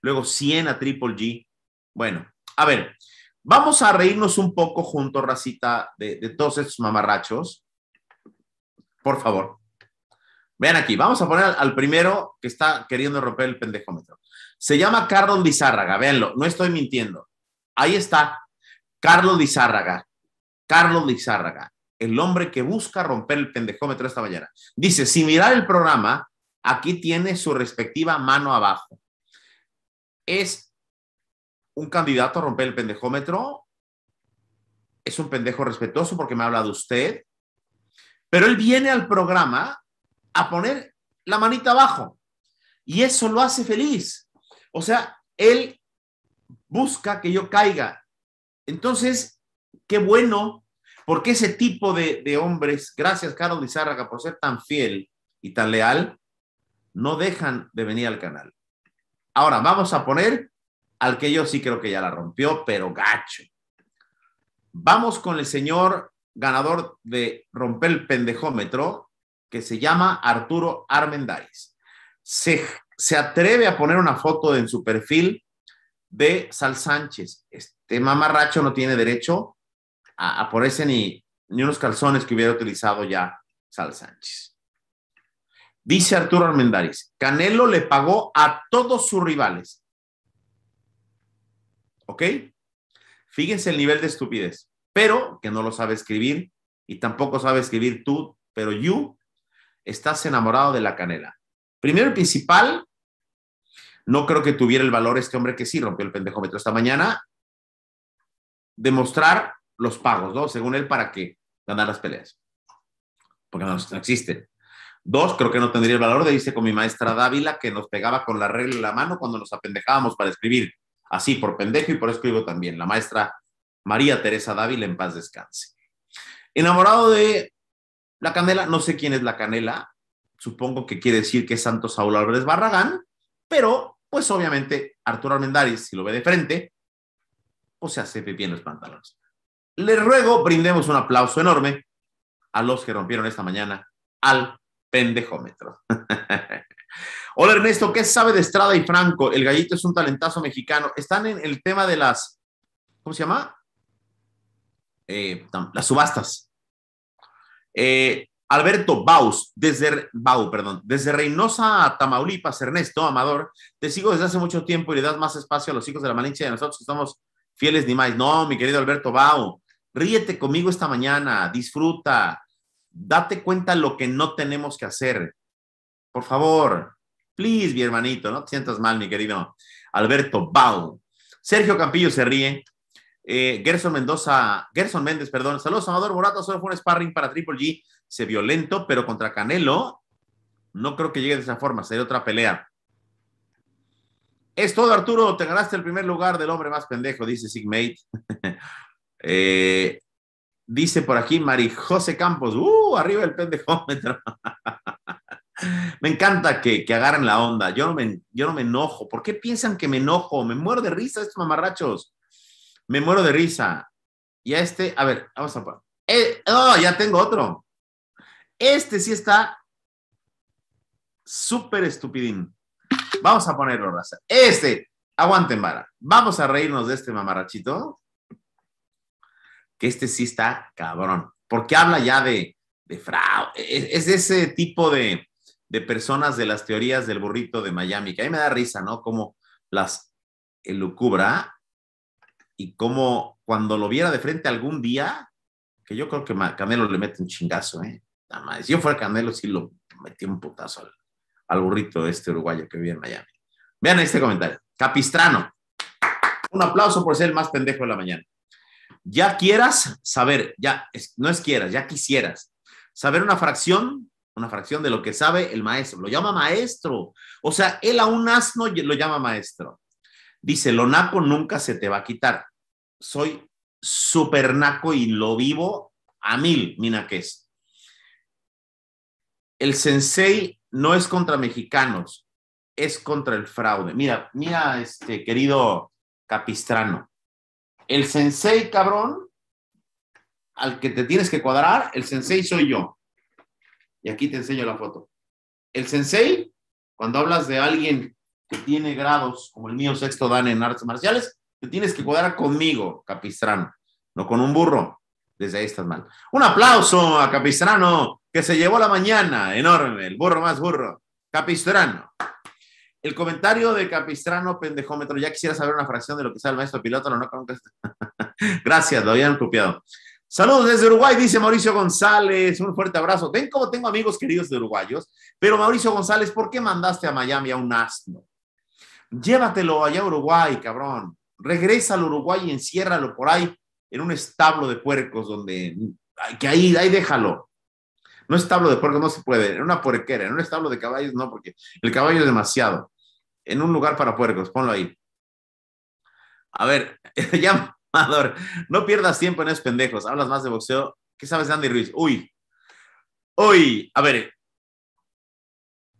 luego 100 a Triple G. Bueno, a ver, vamos a reírnos un poco junto Racita, de todos estos mamarrachos. Por favor. Vean aquí, vamos a poner al, primero que está queriendo romper el pendejómetro. Se llama Carlos Lizárraga, véanlo, no estoy mintiendo. Ahí está, Carlos Lizárraga. Carlos Lizárraga, el hombre que busca romper el pendejómetro esta mañana. Dice, si mirar el programa, aquí tiene su respectiva mano abajo. Es un candidato a romper el pendejómetro. Es un pendejo respetuoso porque me habla de usted. Pero él viene al programa a poner la manita abajo. Y eso lo hace feliz. O sea, Él busca que yo caiga. Entonces, qué bueno, porque ese tipo de, hombres, gracias Carlos Lizárraga por ser tan fiel y tan leal, no dejan de venir al canal. Ahora vamos a poner al que yo sí creo que ya la rompió, pero gacho. Vamos con el señor ganador de romper el pendejómetro, que se llama Arturo Armendáriz. Se, atreve a poner una foto en su perfil de Sal Sánchez. Este mamarracho no tiene derecho a, ponerse ni, ni unos calzones que hubiera utilizado ya Sal Sánchez. Dice Arturo Armendáriz, Canelo le pagó a todos sus rivales. ¿Ok? Fíjense el nivel de estupidez, pero que no lo sabe escribir y tampoco sabe escribir tú, pero you estás enamorado de la canela. Primero y principal, no creo que tuviera el valor este hombre que sí rompió el pendejómetro esta mañana, demostrar los pagos, ¿no? Según él, para qué ganar las peleas. Porque no, existe. existen. Dos, creo que no tendría el valor de irse con mi maestra Dávila, que nos pegaba con la regla en la mano cuando nos apendejábamos para escribir. Así, por pendejo y por escribo también. La maestra María Teresa Dávila, en paz descanse. Enamorado de la Canela, no sé quién es la Canela, supongo que quiere decir que es Santos Saúl Álvarez Barragán, pero pues obviamente Arturo Armendáriz, si lo ve de frente, o pues, se hace pipí en los pantalones. le ruego brindemos un aplauso enorme a los que rompieron esta mañana al pendejómetro. Hola Ernesto, ¿qué sabe de Estrada y Franco? El gallito es un talentazo mexicano. Están en el tema de las, ¿cómo se llama? Eh, las subastas. Eh, Alberto Baus, desde, Bau, perdón, desde Reynosa a Tamaulipas, Ernesto Amador, te sigo desde hace mucho tiempo y le das más espacio a los hijos de la Malinche de nosotros que somos fieles ni más. No, mi querido Alberto Bau, ríete conmigo esta mañana, disfruta, date cuenta lo que no tenemos que hacer. Por favor, please, mi hermanito, no te sientas mal, mi querido Alberto Bau. Sergio Campillo se ríe, eh, Gerson Mendoza, Gerson Méndez, perdón. Saludos, Amador Morato. Solo fue un sparring para Triple G. Se violento, pero contra Canelo no creo que llegue de esa forma. Sería otra pelea. Es todo, Arturo. Te ganaste el primer lugar del hombre más pendejo, dice Sigmate. Eh, dice por aquí Mari José Campos. ¡Uh! Arriba el pendejómetro. me encanta que, que, agarren la onda. Yo no, me, yo no me enojo. ¿Por qué piensan que me enojo? Me muero de risa estos mamarrachos me muero de risa. Y a este, a ver, vamos a... poner. Eh, oh, ya tengo otro. Este sí está súper estupidín. Vamos a ponerlo, raza. Este, aguanten, vara. Vamos a reírnos de este mamarrachito. Que este sí está cabrón. Porque habla ya de, de fraude. Es, ese tipo de, de personas de las teorías del burrito de Miami, que a mí me da risa, ¿no? Como las lucubra y como cuando lo viera de frente algún día, que yo creo que Canelo le mete un chingazo, ¿eh? Nada más. Si yo fuera Canelo, sí lo metí un putazo al, al burrito de este uruguayo que vive en Miami. Vean este comentario. Capistrano. Un aplauso por ser el más pendejo de la mañana. Ya quieras saber, ya no es quieras, ya quisieras saber una fracción, una fracción de lo que sabe el maestro. Lo llama maestro. O sea, él a un asno lo llama maestro. Dice, lo naco nunca se te va a quitar. Soy súper naco y lo vivo a mil, mina qué es. El sensei no es contra mexicanos, es contra el fraude. Mira, mira, este querido Capistrano. El sensei, cabrón, al que te tienes que cuadrar, el sensei soy yo. Y aquí te enseño la foto. El sensei, cuando hablas de alguien que tiene grados, como el mío sexto dan en artes marciales, te tienes que cuadrar conmigo, Capistrano, no con un burro. Desde ahí estás mal. Un aplauso a Capistrano, que se llevó la mañana, enorme, el burro más burro. Capistrano. El comentario de Capistrano, pendejómetro, ya quisiera saber una fracción de lo que sabe el maestro piloto, no, nunca... Gracias, lo habían copiado. Saludos desde Uruguay, dice Mauricio González. Un fuerte abrazo. Ven como tengo amigos queridos de uruguayos. Pero Mauricio González, ¿por qué mandaste a Miami a un asno? llévatelo allá a Uruguay, cabrón. Regresa al Uruguay y enciérralo por ahí en un establo de puercos donde, que ahí, ahí déjalo. No establo de puercos no se puede, en una puerquera, en un establo de caballos no, porque el caballo es demasiado. En un lugar para puercos, ponlo ahí. A ver, llamador, no pierdas tiempo en esos pendejos, hablas más de boxeo. ¿Qué sabes de Andy Ruiz? Uy, uy, a ver,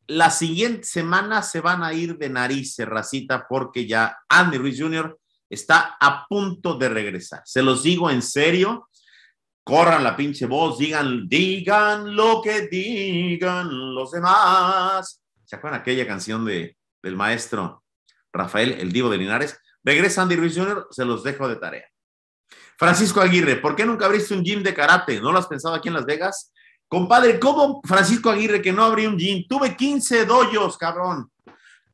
la siguiente semana se van a ir de narices, racita, porque ya Andy Ruiz Jr. está a punto de regresar. Se los digo en serio. Corran la pinche voz, digan, digan lo que digan los demás. ¿Se acuerdan aquella canción de, del maestro Rafael, el divo de Linares? Regresa Andy Ruiz Jr., se los dejo de tarea. Francisco Aguirre, ¿por qué nunca abriste un gym de karate? ¿No lo has pensado aquí en Las Vegas? Compadre, ¿cómo Francisco Aguirre, que no abrió un gym? Tuve 15 doyos, cabrón.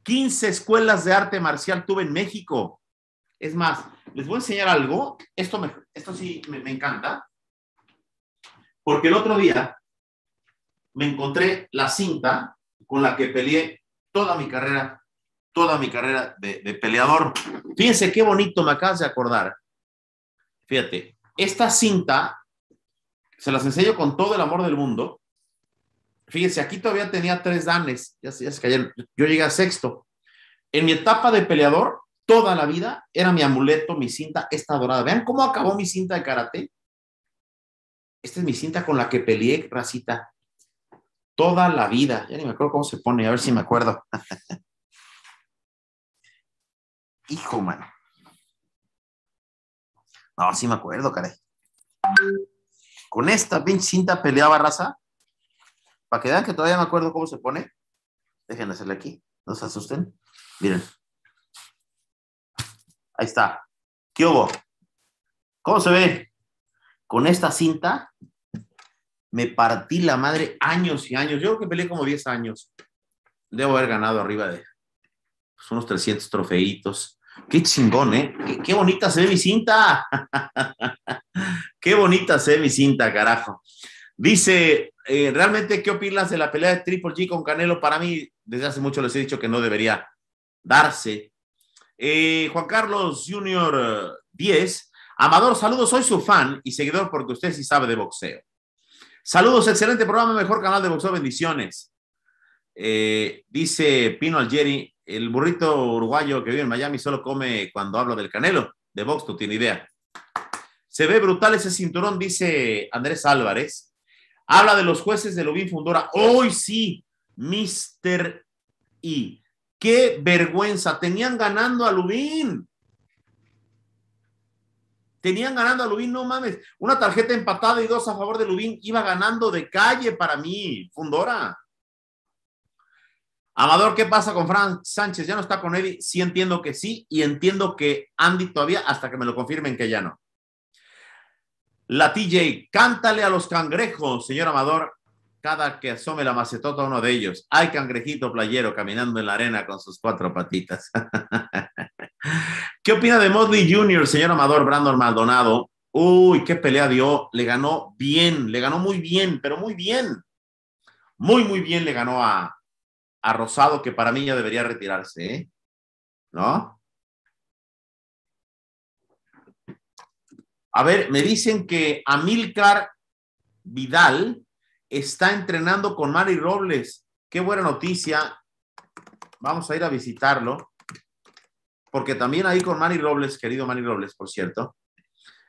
15 escuelas de arte marcial tuve en México. Es más, les voy a enseñar algo. Esto, me, esto sí me, encanta. Porque el otro día me encontré la cinta con la que peleé toda mi carrera, toda mi carrera de, peleador. Fíjense qué bonito me acabas de acordar. Fíjate, esta cinta se las enseño con todo el amor del mundo. Fíjense, aquí todavía tenía tres danes, ya, se cayeron, yo llegué a sexto. En mi etapa de peleador, toda la vida, era mi amuleto, mi cinta, esta dorada. Vean cómo acabó mi cinta de karate. Esta es mi cinta con la que peleé, racita. Toda la vida. Ya ni me acuerdo cómo se pone, a ver si me acuerdo. Hijo, mano. No, sí me acuerdo, caray. Con esta pinche cinta peleaba raza. Para que vean que todavía me acuerdo cómo se pone. Dejen hacerle aquí. No se asusten. Miren. Ahí está. ¿Qué hubo? ¿Cómo se ve? Con esta cinta me partí la madre años y años. Yo creo que peleé como 10 años. Debo haber ganado arriba de pues, unos 300 trofeitos Qué chingón, ¿eh? Qué, bonita se ve mi cinta. qué bonita se ve mi cinta, carajo. Dice, eh, ¿realmente qué opinas de la pelea de Triple G con Canelo? Para mí, desde hace mucho les he dicho que no debería darse. Eh, Juan Carlos Junior 10, Amador, saludos, soy su fan y seguidor porque usted sí sabe de boxeo. Saludos, excelente programa, mejor canal de boxeo, bendiciones. Eh, dice Pino Algeri, el burrito uruguayo que vive en Miami solo come cuando hablo del Canelo, de box, tú tienes idea. Se ve brutal ese cinturón, dice Andrés Álvarez. Habla de los jueces de Lubín Fundora. Hoy sí, Mr. Y. ¡Qué vergüenza! Tenían ganando a Lubín. Tenían ganando a Lubín, no mames. Una tarjeta empatada y dos a favor de Lubín. Iba ganando de calle para mí, Fundora. Amador, ¿qué pasa con Fran Sánchez? ¿Ya no está con Eddie? Sí entiendo que sí y entiendo que Andy todavía hasta que me lo confirmen que ya no. La TJ, cántale a los cangrejos, señor Amador, cada que asome la macetota a uno de ellos. Hay cangrejito playero caminando en la arena con sus cuatro patitas. ¿Qué opina de Mosley Jr., señor Amador Brandon Maldonado? Uy, qué pelea dio. Le ganó bien, le ganó muy bien, pero muy bien. Muy, muy bien le ganó a, a que para mí ya debería retirarse, ¿eh? ¿no? A ver, me dicen que Amílcar Vidal está entrenando con Mari Robles. Qué buena noticia. Vamos a ir a visitarlo. Porque también ahí con Mari Robles, querido Mari Robles, por cierto,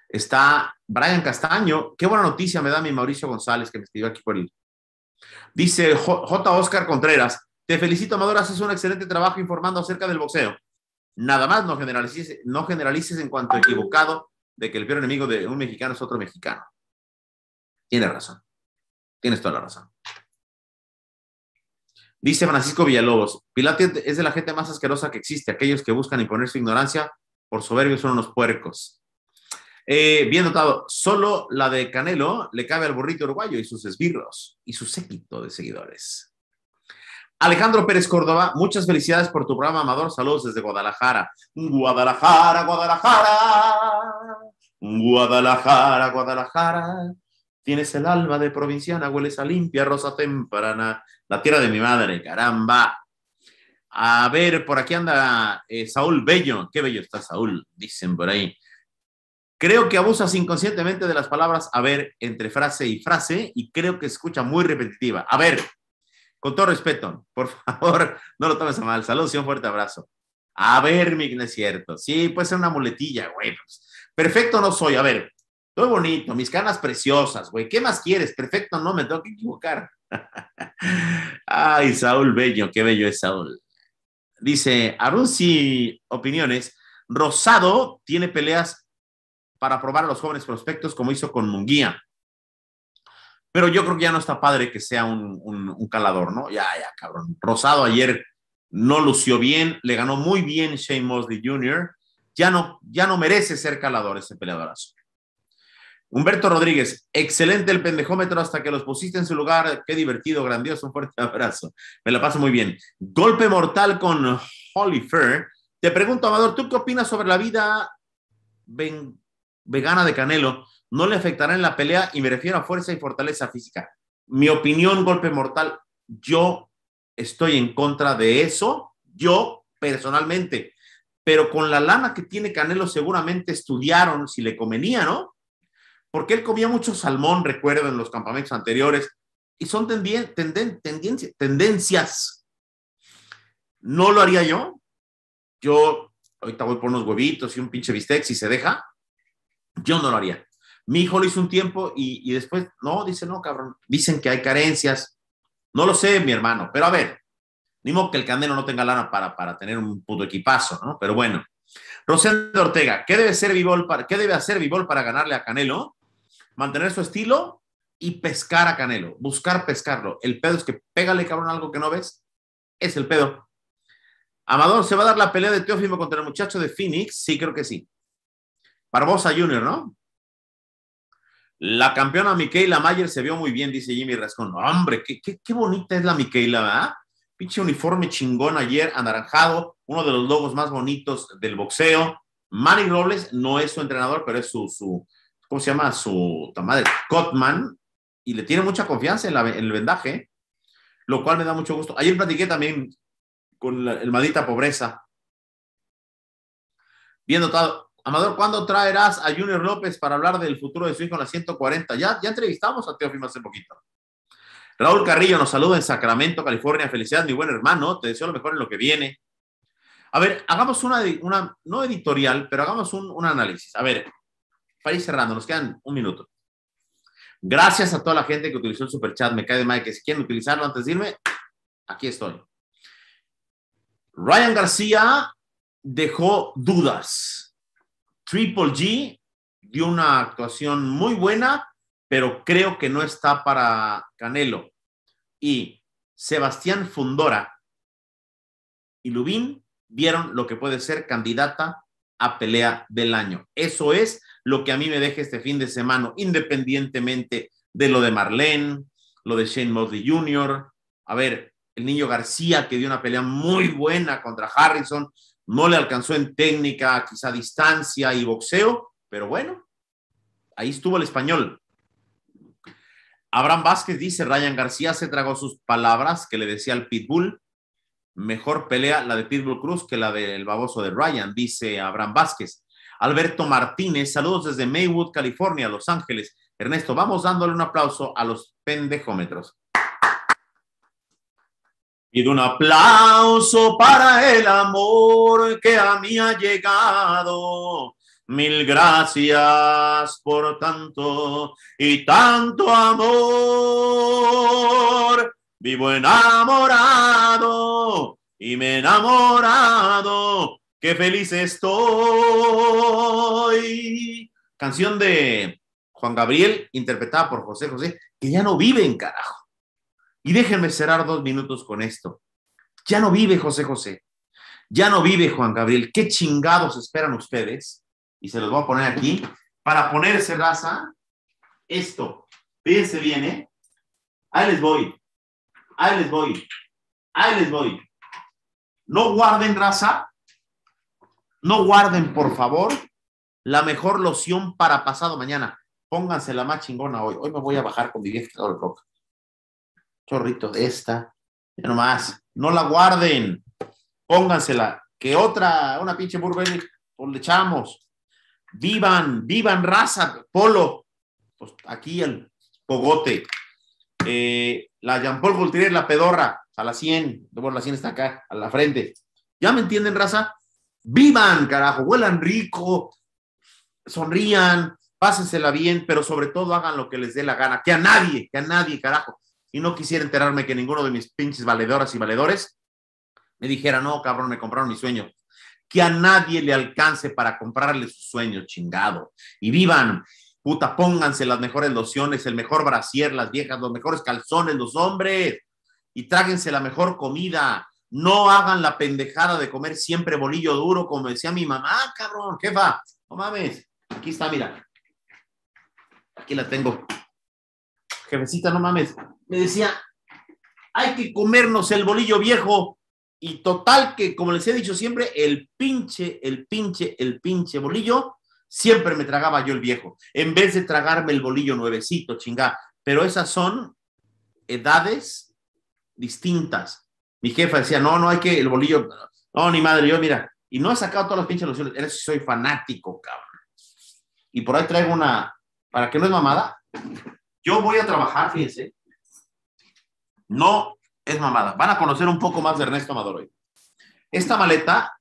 está Brian Castaño. Qué buena noticia me da mi Mauricio González, que me escribió aquí por él. Dice J. Oscar Contreras, te felicito, Amador, haces un excelente trabajo informando acerca del boxeo. Nada más, no generalices, no generalices en cuanto equivocado de que el peor enemigo de un mexicano es otro mexicano. Tienes razón. Tienes toda la razón. Dice Francisco Villalobos, Pilate es de la gente más asquerosa que existe. Aquellos que buscan imponer su ignorancia por soberbios son unos puercos. Eh, bien notado, solo la de Canelo le cabe al burrito uruguayo y sus esbirros y su séquito de seguidores. Alejandro Pérez Córdoba, muchas felicidades por tu programa, Amador. Saludos desde Guadalajara. Guadalajara, Guadalajara. Guadalajara, Guadalajara. Tienes el alma de provinciana, hueles a limpia, rosa temprana. La tierra de mi madre, caramba. A ver, por aquí anda eh, Saúl Bello. Qué bello está Saúl, dicen por ahí. Creo que abusas inconscientemente de las palabras a ver entre frase y frase y creo que escucha muy repetitiva. A ver, con todo respeto, por favor, no lo tomes a mal. Saludos y un fuerte abrazo. A ver, mi es cierto. Sí, puede ser una muletilla, güey. Pues. Perfecto no soy. A ver, estoy bonito, mis canas preciosas, güey. ¿Qué más quieres? Perfecto, no, me tengo que equivocar. Ay, Saúl, bello, qué bello es Saúl. Dice, si Opiniones, Rosado tiene peleas para probar a los jóvenes prospectos como hizo con Munguía. Pero yo creo que ya no está padre que sea un, calador, ¿no? Ya, ya, cabrón. Rosado ayer no lució bien, le ganó muy bien Shane Mosley Jr. Ya no, ya no merece ser calador ese peleadorazo. Humberto Rodríguez, excelente el pendejómetro hasta que los pusiste en su lugar. Qué divertido, grandioso, un fuerte abrazo. Me la paso muy bien. Golpe mortal con Fur. Te pregunto, Amador, ¿tú qué opinas sobre la vida vegana de Canelo? no le afectará en la pelea y me refiero a fuerza y fortaleza física. Mi opinión, golpe mortal, yo estoy en contra de eso, yo personalmente, pero con la lana que tiene Canelo seguramente estudiaron si le convenía, ¿no? Porque él comía mucho salmón, recuerdo, en los campamentos anteriores, y son tendencias. No lo haría yo. Yo ahorita voy por unos huevitos y un pinche bistec si se deja. Yo no lo haría. Mi hijo lo hizo un tiempo y, después, no, dice, no, cabrón, dicen que hay carencias. No lo sé, mi hermano, pero a ver, ni modo que el Canelo no tenga lana para, para tener un puto equipazo, ¿no? Pero bueno. Rosendo Ortega, ¿qué debe, ser para, ¿qué debe hacer Vivol para ganarle a Canelo? Mantener su estilo y pescar a Canelo, buscar pescarlo. El pedo es que pégale, cabrón, algo que no ves. Es el pedo. Amador, ¿se va a dar la pelea de Teófimo contra el muchacho de Phoenix? Sí, creo que sí. Barbosa Jr., ¿no? La campeona Miquela Mayer se vio muy bien, dice Jimmy Rascón. Hombre, qué, bonita es la Miquela, ¿verdad? Pinche uniforme chingón ayer, anaranjado, uno de los logos más bonitos del boxeo. Manny Robles no es su entrenador, pero es su, ¿cómo se llama? Su madre, Cotman, y le tiene mucha confianza en, el vendaje, lo cual me da mucho gusto. Ayer platiqué también con la, el maldita Pobreza, bien todo. Amador, ¿cuándo traerás a Junior López para hablar del futuro de su hijo en la 140? Ya, ya entrevistamos a Teofimo hace poquito. Raúl Carrillo nos saluda en Sacramento, California. Felicidades, mi buen hermano. Te deseo lo mejor en lo que viene. A ver, hagamos una, no editorial, pero hagamos un, un análisis. A ver, para ir cerrando, nos quedan un minuto. Gracias a toda la gente que utilizó el superchat. Me cae de mal que si quieren utilizarlo antes de irme, aquí estoy. Ryan García dejó dudas Triple G dio una actuación muy buena, pero creo que no está para Canelo. Y Sebastián Fundora y Lubín vieron lo que puede ser candidata a pelea del año. Eso es lo que a mí me deja este fin de semana, independientemente de lo de Marlene, lo de Shane Mosley Jr. A ver, el niño García que dio una pelea muy buena contra Harrison, no le alcanzó en técnica, quizá distancia y boxeo, pero bueno, ahí estuvo el español. Abraham Vázquez dice, Ryan García se tragó sus palabras que le decía al Pitbull. Mejor pelea la de Pitbull Cruz que la del baboso de Ryan, dice Abraham Vázquez. Alberto Martínez, saludos desde Maywood, California, Los Ángeles. Ernesto, vamos dándole un aplauso a los pendejómetros. Y de un aplauso para el amor que a mí ha llegado. Mil gracias por tanto y tanto amor. Vivo enamorado y me enamorado. Qué feliz estoy. Canción de Juan Gabriel, interpretada por José José, que ya no vive en carajo. Y déjenme cerrar dos minutos con esto. Ya no vive José José. Ya no vive Juan Gabriel. ¿Qué chingados esperan ustedes? Y se los voy a poner aquí para ponerse raza. Esto. Fíjense bien, ¿eh? Ahí les voy. Ahí les voy. Ahí les voy. No guarden raza. No guarden, por favor, la mejor loción para pasado mañana. Pónganse la más chingona hoy. Hoy me voy a bajar con mi de coca chorrito de esta, ya nomás, no la guarden, póngansela, que otra, una pinche Burberry, pues le echamos, vivan, vivan raza, polo, pues aquí el pogote, eh, la Jean Paul Gaultier, la pedorra, a la 100, bueno, la 100 está acá, a la frente, ¿ya me entienden raza? Vivan, carajo, huelan rico, sonrían, pásensela bien, pero sobre todo hagan lo que les dé la gana, que a nadie, que a nadie, carajo, y no quisiera enterarme que ninguno de mis pinches valedoras y valedores me dijera, no, cabrón, me compraron mi sueño. Que a nadie le alcance para comprarle su sueño, chingado. Y vivan, puta, pónganse las mejores lociones, el mejor brasier, las viejas, los mejores calzones, los hombres, y tráguense la mejor comida. No hagan la pendejada de comer siempre bolillo duro, como decía mi mamá, ah, cabrón, jefa, no mames. Aquí está, mira. Aquí la tengo jefecita, no mames, me decía, hay que comernos el bolillo viejo. Y total que, como les he dicho siempre, el pinche, el pinche, el pinche bolillo, siempre me tragaba yo el viejo, en vez de tragarme el bolillo nuevecito, chingá. Pero esas son edades distintas. Mi jefa decía, no, no hay que el bolillo, no, ni madre, yo mira, y no he sacado todas las pinches lociones, eres soy fanático, cabrón. Y por ahí traigo una, para que no es mamada, yo voy a trabajar, fíjense. No es mamada. Van a conocer un poco más de Ernesto Amador hoy. Esta maleta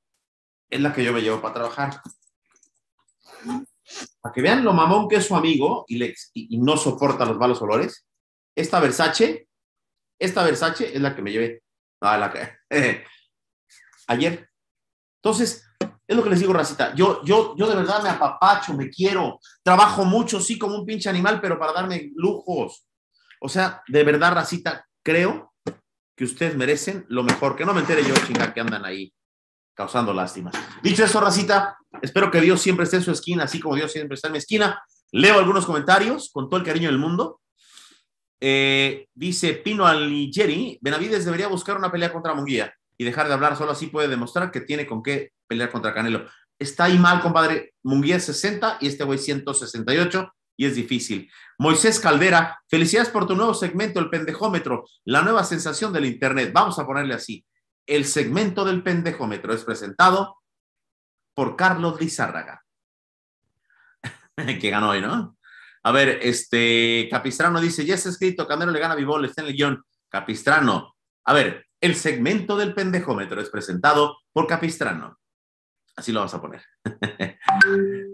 es la que yo me llevo para trabajar. Para que vean lo mamón que es su amigo y, no soporta los malos olores. Esta Versace, esta Versace es la que me llevé. ayer. Entonces, es lo que les digo, Racita. Yo, yo, yo de verdad me apapacho, me quiero. Trabajo mucho, sí, como un pinche animal, pero para darme lujos. O sea, de verdad, Racita, creo que ustedes merecen lo mejor. Que no me entere yo, chinga, que andan ahí causando lástima. Dicho eso, Racita, espero que Dios siempre esté en su esquina, así como Dios siempre está en mi esquina. Leo algunos comentarios con todo el cariño del mundo. Eh, dice Pino Alighieri, Benavides debería buscar una pelea contra Munguía y dejar de hablar, solo así puede demostrar que tiene con qué pelear contra Canelo. Está ahí mal, compadre. Munguía 60 y este güey 168 y es difícil. Moisés Caldera, felicidades por tu nuevo segmento, el pendejómetro, la nueva sensación del Internet. Vamos a ponerle así. El segmento del pendejómetro es presentado por Carlos Lizárraga, que ganó hoy, ¿no? A ver, este Capistrano dice, ya está escrito, Canelo le gana a Bivol, está en el guión. Capistrano. A ver, el segmento del pendejómetro es presentado por Capistrano. Así lo vas a poner.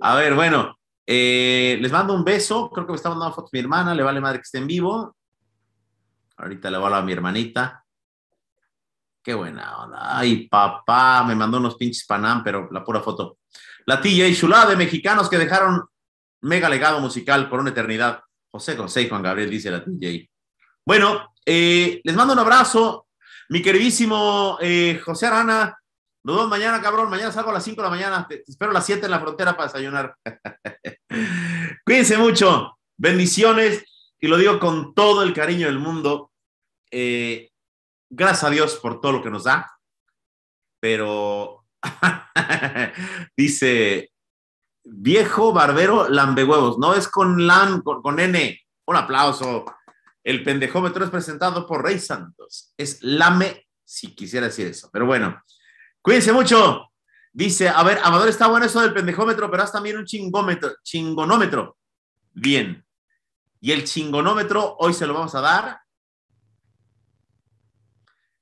a ver, bueno, eh, les mando un beso. Creo que me está mandando fotos mi hermana. Le vale madre que esté en vivo. Ahorita le va a hablar a mi hermanita. Qué buena onda. Ay, papá, me mandó unos pinches panam, pero la pura foto. La y chulada de mexicanos que dejaron mega legado musical por una eternidad. José José y Juan Gabriel, dice la TJ. Bueno, eh, les mando un abrazo. Mi queridísimo eh, José Arana, nos vemos mañana, cabrón. Mañana salgo a las 5 de la mañana. Te, espero a las 7 en la frontera para desayunar. Cuídense mucho. Bendiciones. Y lo digo con todo el cariño del mundo. Eh, gracias a Dios por todo lo que nos da. Pero dice viejo barbero lambehuevos. No es con LAN, con, con N. Un aplauso. El pendejómetro es presentado por Rey Santos. Es lame si quisiera decir eso. Pero bueno. Cuídense mucho. Dice, a ver, Amador, está bueno eso del pendejómetro, pero haz también un chingómetro, chingonómetro. Bien. Y el chingonómetro hoy se lo vamos a dar.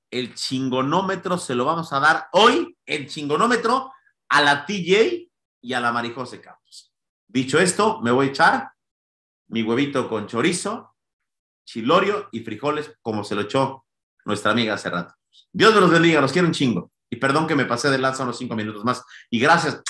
El chingonómetro se lo vamos a dar hoy, el chingonómetro, a la TJ y a la Marijose Campos. Dicho esto, me voy a echar mi huevito con chorizo, chilorio y frijoles, como se lo echó nuestra amiga hace rato. Dios me los bendiga, los quiero un chingo. Y perdón que me pasé de lanza unos cinco minutos más. Y gracias